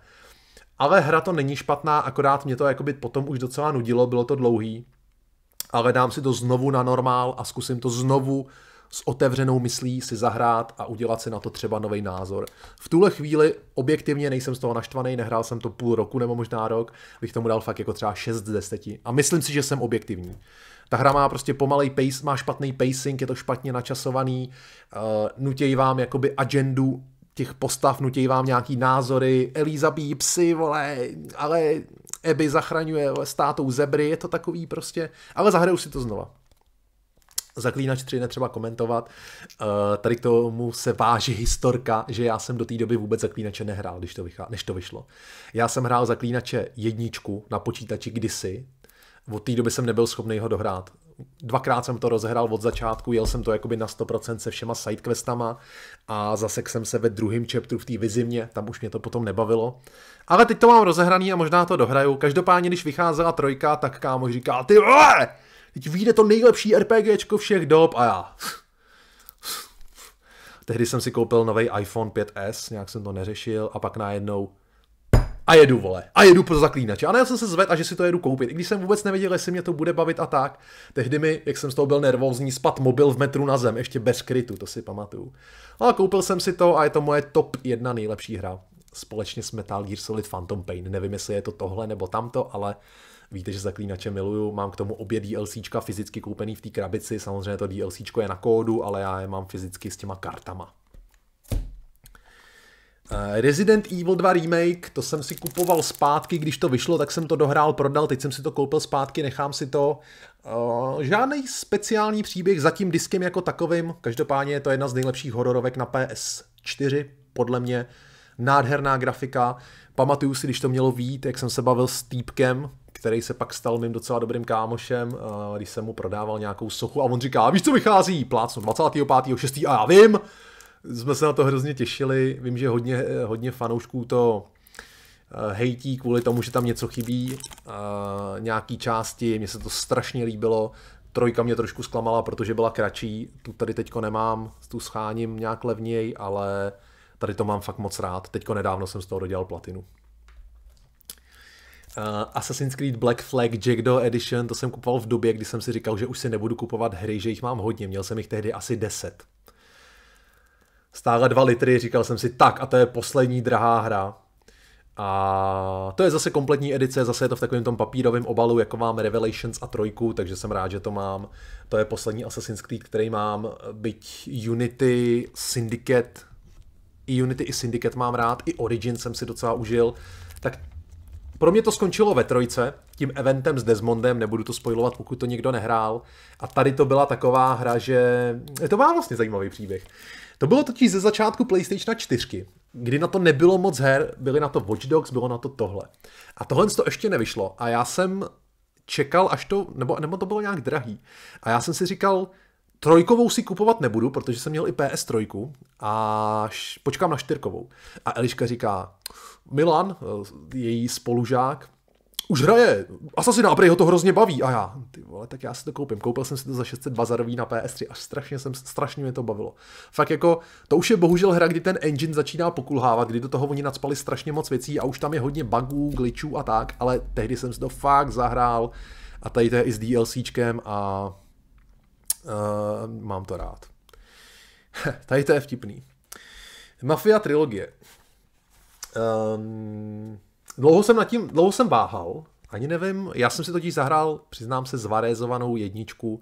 Ale hra to není špatná, akorát mě to jakoby potom už docela nudilo, bylo to dlouhý. Ale dám si to znovu na normál a zkusím to znovu s otevřenou myslí si zahrát a udělat si na to třeba nový názor. V tuhle chvíli objektivně nejsem z toho naštvaný, nehrál jsem to půl roku nebo možná rok, bych tomu dal fakt jako třeba 6 z 10. A myslím si, že jsem objektivní. Ta hra má prostě pomalej pace, má špatný pacing, je to špatně načasovaný, uh, eh, nutějí vám jakoby agendu těch postav, nutí vám nějaký názory, Eliza bíjí psy, vole, ale Eby zachraňuje státou zebry, je to takový prostě, ale zahraju si to znova. Zaklínač 3 netřeba komentovat. Eh, tady k tomu se váží historka, že já jsem do té doby vůbec Zaklínače nehrál, když to vychá, než to vyšlo. Já jsem hrál Zaklínače jedničku na počítači kdysi, od té doby jsem nebyl schopný ho dohrát dvakrát jsem to rozehrál od začátku, jel jsem to jakoby na 100% se všema sidequestama a zasek jsem se ve druhém chapteru v té vizimě, tam už mě to potom nebavilo. Ale teď to mám rozehraný a možná to dohraju. Každopádně, když vycházela trojka, tak kámo říká, ty vole, teď vyjde to nejlepší RPGčko všech dob a já. Tehdy jsem si koupil nový iPhone 5S, nějak jsem to neřešil a pak najednou a jedu, vole. A jedu pro zaklínače. A já jsem se zvedl, a že si to jedu koupit. I když jsem vůbec nevěděl, jestli mě to bude bavit a tak. Tehdy mi, jak jsem z toho byl nervózní, spad mobil v metru na zem, ještě bez krytu, to si pamatuju. A koupil jsem si to a je to moje top jedna nejlepší hra. Společně s Metal Gear Solid Phantom Pain. Nevím, jestli je to tohle nebo tamto, ale Víte, že zaklínače miluju, mám k tomu obě DLCčka fyzicky koupený v té krabici, samozřejmě to DLCčko je na kódu, ale já je mám fyzicky s těma kartama. Eh, Resident Evil 2 Remake, to jsem si kupoval zpátky, když to vyšlo, tak jsem to dohrál, prodal, teď jsem si to koupil zpátky, nechám si to. Eh, žádný speciální příběh za tím diskem jako takovým, každopádně je to jedna z nejlepších hororovek na PS4, podle mě. Nádherná grafika, pamatuju si, když to mělo vít, jak jsem se bavil s týpkem, který se pak stal mým docela dobrým kámošem, eh, když jsem mu prodával nějakou sochu a on říká, víš co vychází, plácnu 25.6. a já vím, jsme se na to hrozně těšili. Vím, že hodně, hodně fanoušků to eh, hejtí kvůli tomu, že tam něco chybí, eh, nějaký části, mně se to strašně líbilo. Trojka mě trošku zklamala, protože byla kratší, tu tady teďko nemám, tu scháním nějak levněji, ale tady to mám fakt moc rád. Teďko nedávno jsem z toho dodělal platinu. Uh, Assassin's Creed Black Flag Jackdaw Edition, to jsem kupoval v době, kdy jsem si říkal, že už si nebudu kupovat hry, že jich mám hodně, měl jsem jich tehdy asi 10 stále 2 litry, říkal jsem si tak a to je poslední drahá hra. A to je zase kompletní edice, zase je to v takovém tom papírovém obalu, jako mám Revelations a trojku, takže jsem rád, že to mám. To je poslední Assassin's Creed, který mám, byť Unity, Syndicate, i Unity, i Syndicate mám rád, i Origin jsem si docela užil, tak pro mě to skončilo ve trojce, tím eventem s Desmondem, nebudu to spojovat, pokud to někdo nehrál. A tady to byla taková hra, že... To má vlastně zajímavý příběh. To bylo totiž ze začátku PlayStation 4, kdy na to nebylo moc her, byly na to Watch Dogs, bylo na to tohle. A tohle to ještě nevyšlo a já jsem čekal, až to, nebo, nebo to bylo nějak drahý. A já jsem si říkal, Trojkovou si kupovat nebudu, protože jsem měl i PS3 a š- počkám na čtyřkovou. A Eliška říká, Milan, eh, její spolužák, už hraje, Assassina a ho to hrozně baví. A já, ty vole, tak já si to koupím. Koupil jsem si to za 600 bazarový na PS3 a strašně, jsem, strašně mě to bavilo. Fakt jako, to už je bohužel hra, kdy ten engine začíná pokulhávat, kdy do toho oni nadspali strašně moc věcí a už tam je hodně bugů, glitchů a tak, ale tehdy jsem si to fakt zahrál a tady to je i s DLCčkem a uh, mám to rád. tady to je vtipný. Mafia trilogie. Um, dlouho jsem nad tím, dlouho jsem váhal, ani nevím, já jsem si totiž zahrál, přiznám se, zvarézovanou jedničku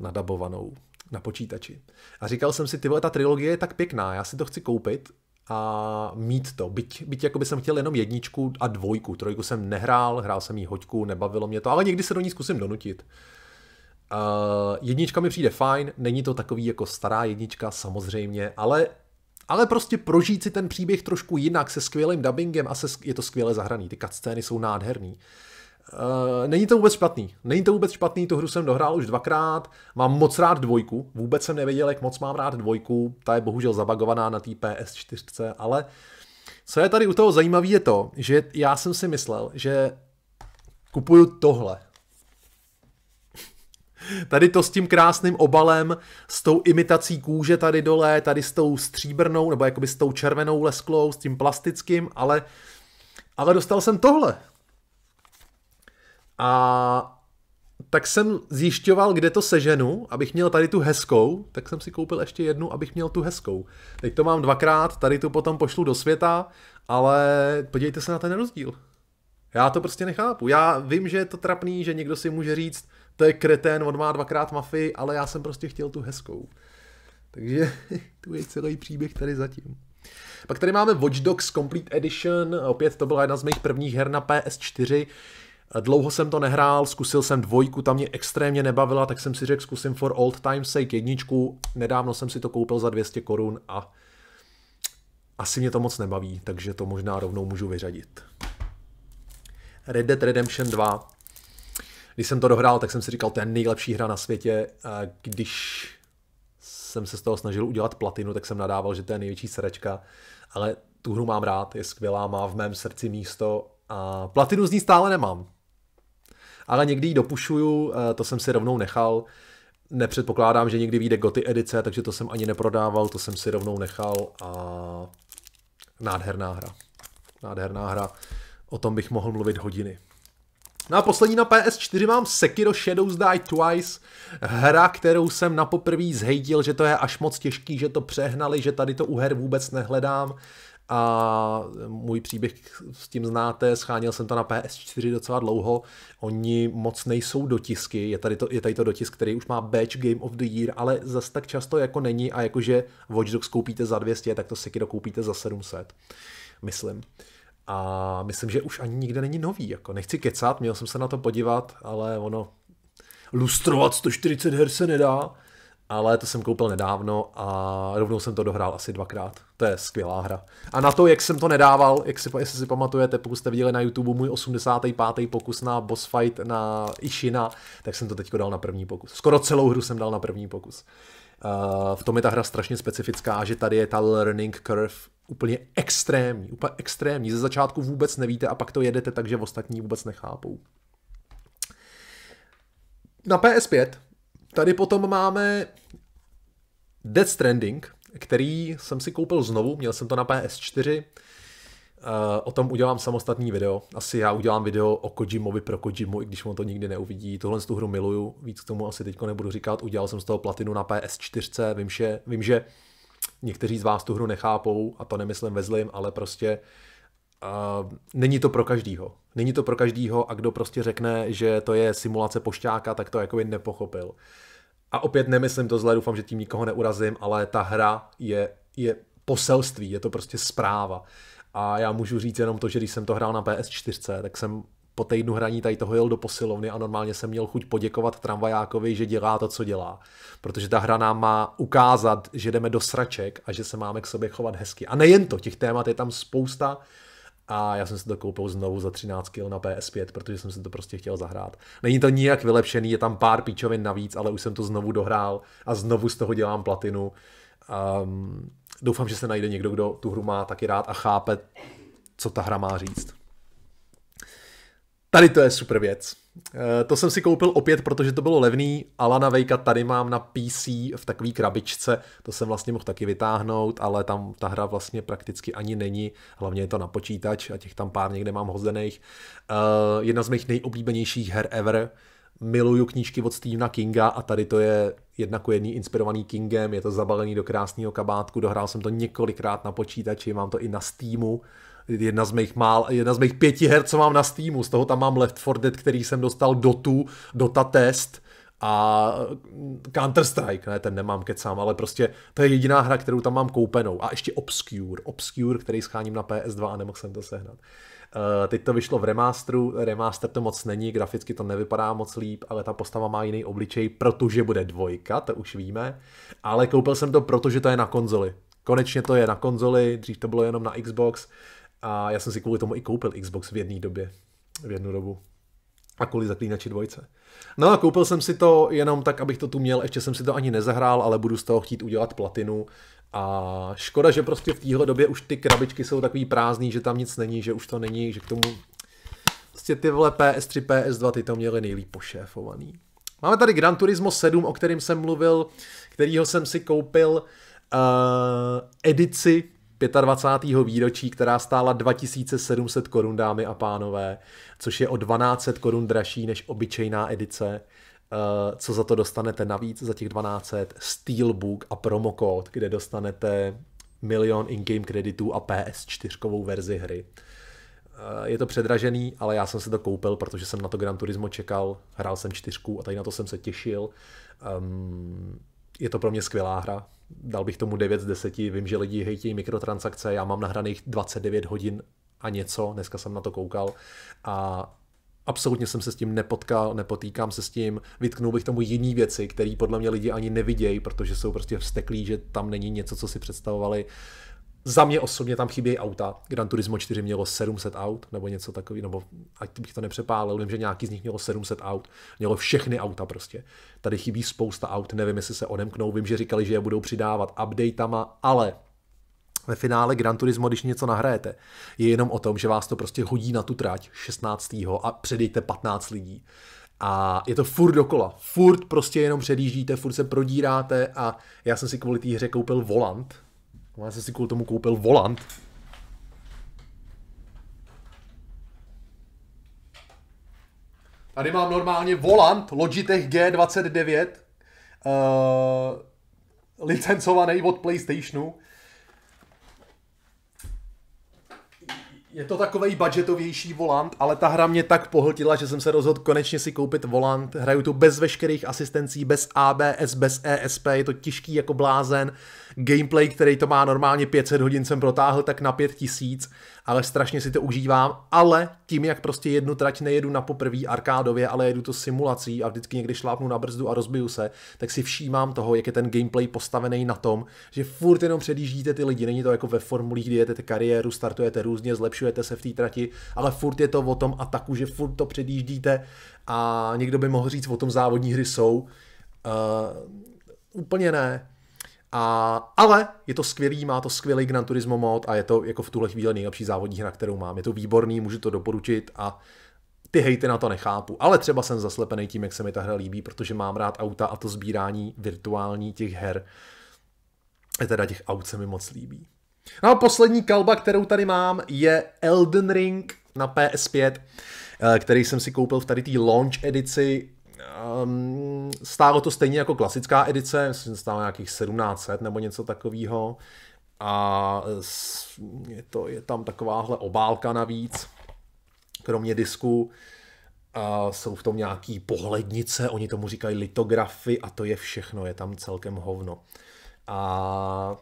nadabovanou na počítači. A říkal jsem si, tyhle, ta trilogie je tak pěkná, já si to chci koupit a mít to. Byť, byť jako by jsem chtěl jenom jedničku a dvojku. Trojku jsem nehrál, hrál jsem jí hoďku, nebavilo mě to, ale někdy se do ní zkusím donutit. Uh, jednička mi přijde fajn, není to takový jako stará jednička samozřejmě, ale ale prostě prožít si ten příběh trošku jinak se skvělým dubbingem a se, je to skvěle zahraný, ty cutscény jsou nádherný. Uh, není to vůbec špatný. Není to vůbec špatný, tu hru jsem dohrál už dvakrát. Mám moc rád dvojku. Vůbec jsem nevěděl, jak moc mám rád dvojku. Ta je bohužel zabagovaná na té PS4, ale co je tady u toho zajímavé je to, že já jsem si myslel, že kupuju tohle, Tady to s tím krásným obalem, s tou imitací kůže tady dole, tady s tou stříbrnou, nebo jakoby s tou červenou lesklou, s tím plastickým, ale, ale dostal jsem tohle. A tak jsem zjišťoval, kde to seženu, abych měl tady tu hezkou, tak jsem si koupil ještě jednu, abych měl tu hezkou. Teď to mám dvakrát, tady tu potom pošlu do světa, ale podívejte se na ten rozdíl. Já to prostě nechápu. Já vím, že je to trapný, že někdo si může říct, to je kretén, on má dvakrát mafii, ale já jsem prostě chtěl tu hezkou. Takže tu je celý příběh tady zatím. Pak tady máme Watch Dogs Complete Edition, opět to byla jedna z mých prvních her na PS4. Dlouho jsem to nehrál, zkusil jsem dvojku, tam mě extrémně nebavila, tak jsem si řekl, zkusím for old time's sake jedničku. Nedávno jsem si to koupil za 200 korun a asi mě to moc nebaví, takže to možná rovnou můžu vyřadit. Red Dead Redemption 2. Když jsem to dohrál, tak jsem si říkal, to je nejlepší hra na světě. Když jsem se z toho snažil udělat platinu, tak jsem nadával, že to je největší sračka. Ale tu hru mám rád, je skvělá, má v mém srdci místo a platinu z ní stále nemám. Ale někdy ji dopušuju, to jsem si rovnou nechal. Nepředpokládám, že někdy vyjde Goty edice, takže to jsem ani neprodával, to jsem si rovnou nechal a nádherná hra. Nádherná hra. O tom bych mohl mluvit hodiny. No a poslední na PS4 mám Sekiro Shadows Die Twice, hra, kterou jsem na poprvé zhejdil, že to je až moc těžký, že to přehnali, že tady to u her vůbec nehledám a můj příběh s tím znáte, scháněl jsem to na PS4 docela dlouho, oni moc nejsou dotisky, je tady to, je tady to dotisk, který už má Batch Game of the Year, ale zas tak často jako není a jakože Watch Dogs koupíte za 200, tak to Sekiro koupíte za 700, myslím. A myslím, že už ani nikde není nový. Jako nechci kecat, měl jsem se na to podívat, ale ono lustrovat 140 her se nedá. Ale to jsem koupil nedávno a rovnou jsem to dohrál asi dvakrát. To je skvělá hra. A na to, jak jsem to nedával, jak si, jestli si pamatujete, pokud jste viděli na YouTube můj 85. pokus na boss fight na Ishina, tak jsem to teď dal na první pokus. Skoro celou hru jsem dal na první pokus. Uh, Eh, v tom je ta hra strašně specifická, že tady je ta learning curve úplně extrémní, úplně extrémní. Ze začátku vůbec nevíte a pak to jedete takže že ostatní vůbec nechápou. Na PS5 tady potom máme Death Stranding, který jsem si koupil znovu, měl jsem to na PS4, Eh, o tom udělám samostatný video. Asi já udělám video o Kojimovi pro Kojimu, i když on to nikdy neuvidí. Tuhle tu hru miluju, víc k tomu asi teďko nebudu říkat. Udělal jsem z toho platinu na PS4, vím, že, vím, že někteří z vás tu hru nechápou a to nemyslím ve zlým, ale prostě uh, není to pro každýho. Není to pro každýho a kdo prostě řekne, že to je simulace pošťáka, tak to jako by nepochopil. A opět nemyslím to zle, doufám, že tím nikoho neurazím, ale ta hra je, je poselství, je to prostě zpráva. A já můžu říct jenom to, že když jsem to hrál na PS4, tak jsem po týdnu hraní tady toho jel do posilovny a normálně jsem měl chuť poděkovat tramvajákovi, že dělá to, co dělá. Protože ta hra nám má ukázat, že jdeme do sraček a že se máme k sobě chovat hezky. A nejen to, těch témat je tam spousta a já jsem si to koupil znovu za 13 kg na PS5, protože jsem si to prostě chtěl zahrát. Není to nijak vylepšený, je tam pár píčovin navíc, ale už jsem to znovu dohrál a znovu z toho dělám platinu. Um, doufám, že se najde někdo, kdo tu hru má taky rád a chápe, co ta hra má říct. Tady to je super věc. Eh, to jsem si koupil opět, protože to bylo levný. Alana Vejka tady mám na PC v takové krabičce, to jsem vlastně mohl taky vytáhnout, ale tam ta hra vlastně prakticky ani není, hlavně je to na počítač a těch tam pár někde mám hozených. Eh, jedna z mých nejoblíbenějších her ever, miluju knížky od Stephena Kinga a tady to je jednako jedný inspirovaný Kingem, je to zabalený do krásného kabátku, dohrál jsem to několikrát na počítači, mám to i na Steamu, jedna z mých, mál, jedna z mých pěti her, co mám na Steamu, z toho tam mám Left 4 Dead, který jsem dostal Dotu, Dota Test, a Counter-Strike, ne, ten nemám kecám, ale prostě to je jediná hra, kterou tam mám koupenou. A ještě Obscure, Obscure, který scháním na PS2 a nemohl jsem to sehnat. Eh, teď to vyšlo v remasteru, remaster to moc není, graficky to nevypadá moc líp, ale ta postava má jiný obličej, protože bude dvojka, to už víme. Ale koupil jsem to, protože to je na konzoli. Konečně to je na konzoli, dřív to bylo jenom na Xbox a já jsem si kvůli tomu i koupil Xbox v jedné době, v jednu dobu. A kvůli zaklínači dvojce. No a koupil jsem si to jenom tak, abych to tu měl, ještě jsem si to ani nezahrál, ale budu z toho chtít udělat platinu a škoda, že prostě v téhle době už ty krabičky jsou takový prázdný, že tam nic není, že už to není, že k tomu prostě ty vole PS3, PS2, ty to měly nejlíp pošéfovaný. Máme tady Gran Turismo 7, o kterým jsem mluvil, kterýho jsem si koupil uh, edici 25. výročí, která stála 2700 korun, dámy a pánové, což je o 1200 korun dražší než obyčejná edice. Eh, co za to dostanete navíc, za těch 1200, Steelbook a promokód, kde dostanete milion in-game kreditů a PS4 verzi hry. Eh, je to předražený, ale já jsem se to koupil, protože jsem na to Gran Turismo čekal, hrál jsem čtyřku a tady na to jsem se těšil. Um, je to pro mě skvělá hra, dal bych tomu 9 z 10, vím, že lidi hejtí mikrotransakce, já mám nahraných 29 hodin a něco, dneska jsem na to koukal a absolutně jsem se s tím nepotkal, nepotýkám se s tím, vytknul bych tomu jiný věci, které podle mě lidi ani nevidějí, protože jsou prostě vsteklí, že tam není něco, co si představovali. Za mě osobně tam chybějí auta. Gran Turismo 4 mělo 700 aut, nebo něco takového, nebo ať bych to nepřepálil, vím, že nějaký z nich mělo 700 aut. Mělo všechny auta prostě. Tady chybí spousta aut, nevím, jestli se odemknou, vím, že říkali, že je budou přidávat updatama, ale ve finále Gran Turismo, když něco nahrajete, je jenom o tom, že vás to prostě hodí na tu trať 16. a předejte 15 lidí. A je to furt dokola, furt prostě jenom předjíždíte, furt se prodíráte a já jsem si kvůli té hře koupil volant. Já jsem si kvůli tomu koupil volant. Tady mám normálně volant Logitech G29, uh, licencovaný od PlayStationu je to takový budgetovější volant, ale ta hra mě tak pohltila, že jsem se rozhodl konečně si koupit volant. Hraju tu bez veškerých asistencí, bez ABS, bez ESP, je to těžký jako blázen. Gameplay, který to má normálně 500 hodin, jsem protáhl tak na 5000 ale strašně si to užívám, ale tím, jak prostě jednu trať nejedu na poprvé arkádově, ale jedu to simulací a vždycky někdy šlápnu na brzdu a rozbiju se, tak si všímám toho, jak je ten gameplay postavený na tom, že furt jenom předjíždíte ty lidi, není to jako ve formulích, kdy jedete kariéru, startujete různě, zlepšujete se v té trati, ale furt je to o tom ataku, že furt to předjíždíte a někdo by mohl říct, o tom závodní hry jsou. Uh, úplně ne, a, ale je to skvělý, má to skvělý Gran Turismo mod a je to jako v tuhle chvíli nejlepší závodní hra, kterou mám. Je to výborný, můžu to doporučit a ty hejty na to nechápu, ale třeba jsem zaslepený tím, jak se mi ta hra líbí, protože mám rád auta a to sbírání virtuální těch her, teda těch aut se mi moc líbí. No a poslední kalba, kterou tady mám, je Elden Ring na PS5, eh, který jsem si koupil v tady té launch edici um, stálo to stejně jako klasická edice, myslím, stálo nějakých 1700 nebo něco takového. A je, to, je tam takováhle obálka navíc, kromě disku. A jsou v tom nějaký pohlednice, oni tomu říkají litografy a to je všechno, je tam celkem hovno. A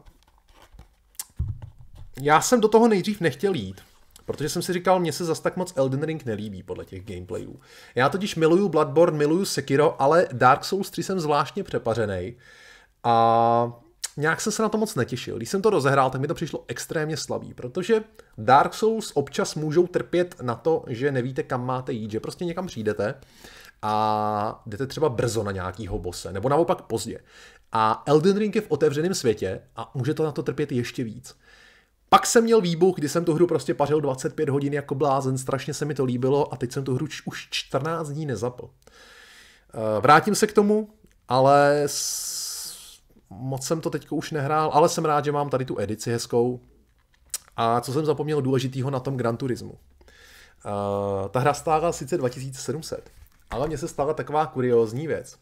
já jsem do toho nejdřív nechtěl jít, Protože jsem si říkal, mně se zas tak moc Elden Ring nelíbí podle těch gameplayů. Já totiž miluju Bloodborne, miluju Sekiro, ale Dark Souls 3 jsem zvláštně přepařený. A nějak jsem se na to moc netěšil. Když jsem to rozehrál, tak mi to přišlo extrémně slabý, protože Dark Souls občas můžou trpět na to, že nevíte, kam máte jít, že prostě někam přijdete a jdete třeba brzo na nějakýho bose, nebo naopak pozdě. A Elden Ring je v otevřeném světě a může to na to trpět ještě víc. Pak jsem měl výbuch, kdy jsem tu hru prostě pařil 25 hodin jako blázen, strašně se mi to líbilo a teď jsem tu hru už 14 dní nezapl. Eh, vrátím se k tomu, ale s... moc jsem to teďko už nehrál, ale jsem rád, že mám tady tu edici hezkou. A co jsem zapomněl důležitýho na tom Gran Turismo. Eh, ta hra stála sice 2700, ale mně se stala taková kuriózní věc,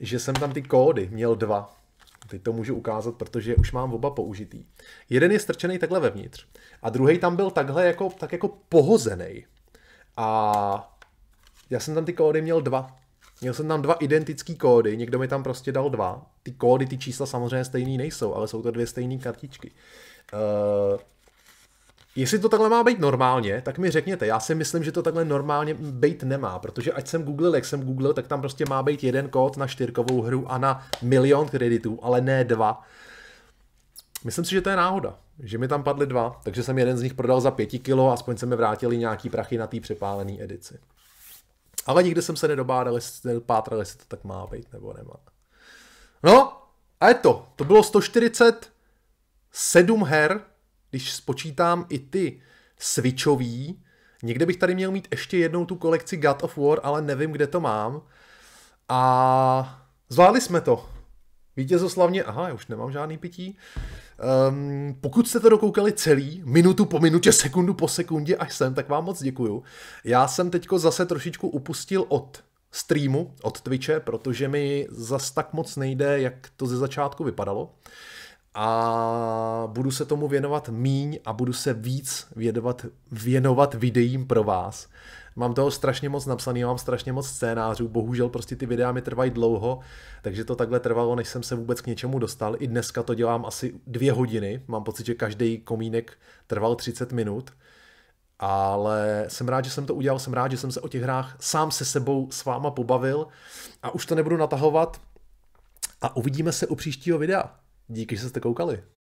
že jsem tam ty kódy měl dva teď to můžu ukázat, protože už mám oba použitý. Jeden je strčený takhle vevnitř a druhý tam byl takhle jako, tak jako pohozený. A já jsem tam ty kódy měl dva. Měl jsem tam dva identické kódy, někdo mi tam prostě dal dva. Ty kódy, ty čísla samozřejmě stejný nejsou, ale jsou to dvě stejné kartičky. Uh, Jestli to takhle má být normálně, tak mi řekněte. Já si myslím, že to takhle normálně být nemá, protože ať jsem googlil, jak jsem googlil, tak tam prostě má být jeden kód na čtyřkovou hru a na milion kreditů, ale ne dva. Myslím si, že to je náhoda, že mi tam padly dva, takže jsem jeden z nich prodal za pěti kilo, aspoň se mi vrátili nějaký prachy na té přepálené edici. Ale nikdy jsem se nedobádal, nepátral, jestli to tak má být nebo nemá. No, a je to. To bylo 147 her, když spočítám i ty switchový, někde bych tady měl mít ještě jednou tu kolekci God of War, ale nevím, kde to mám. A zvládli jsme to. Vítězoslavně, aha, já už nemám žádný pití. Um, pokud jste to dokoukali celý, minutu po minutě, sekundu po sekundě až sem, tak vám moc děkuju. Já jsem teďko zase trošičku upustil od streamu, od Twitche, protože mi zas tak moc nejde, jak to ze začátku vypadalo. Uh, a budu se tomu věnovat míň a budu se víc věnovat, věnovat videím pro vás. Mám toho strašně moc napsaný, mám strašně moc scénářů, bohužel prostě ty videa mi trvají dlouho, takže to takhle trvalo, než jsem se vůbec k něčemu dostal. I dneska to dělám asi dvě hodiny, mám pocit, že každý komínek trval 30 minut, ale jsem rád, že jsem to udělal, jsem rád, že jsem se o těch hrách sám se sebou s váma pobavil a už to nebudu natahovat a uvidíme se u příštího videa. Díky, že jste koukali.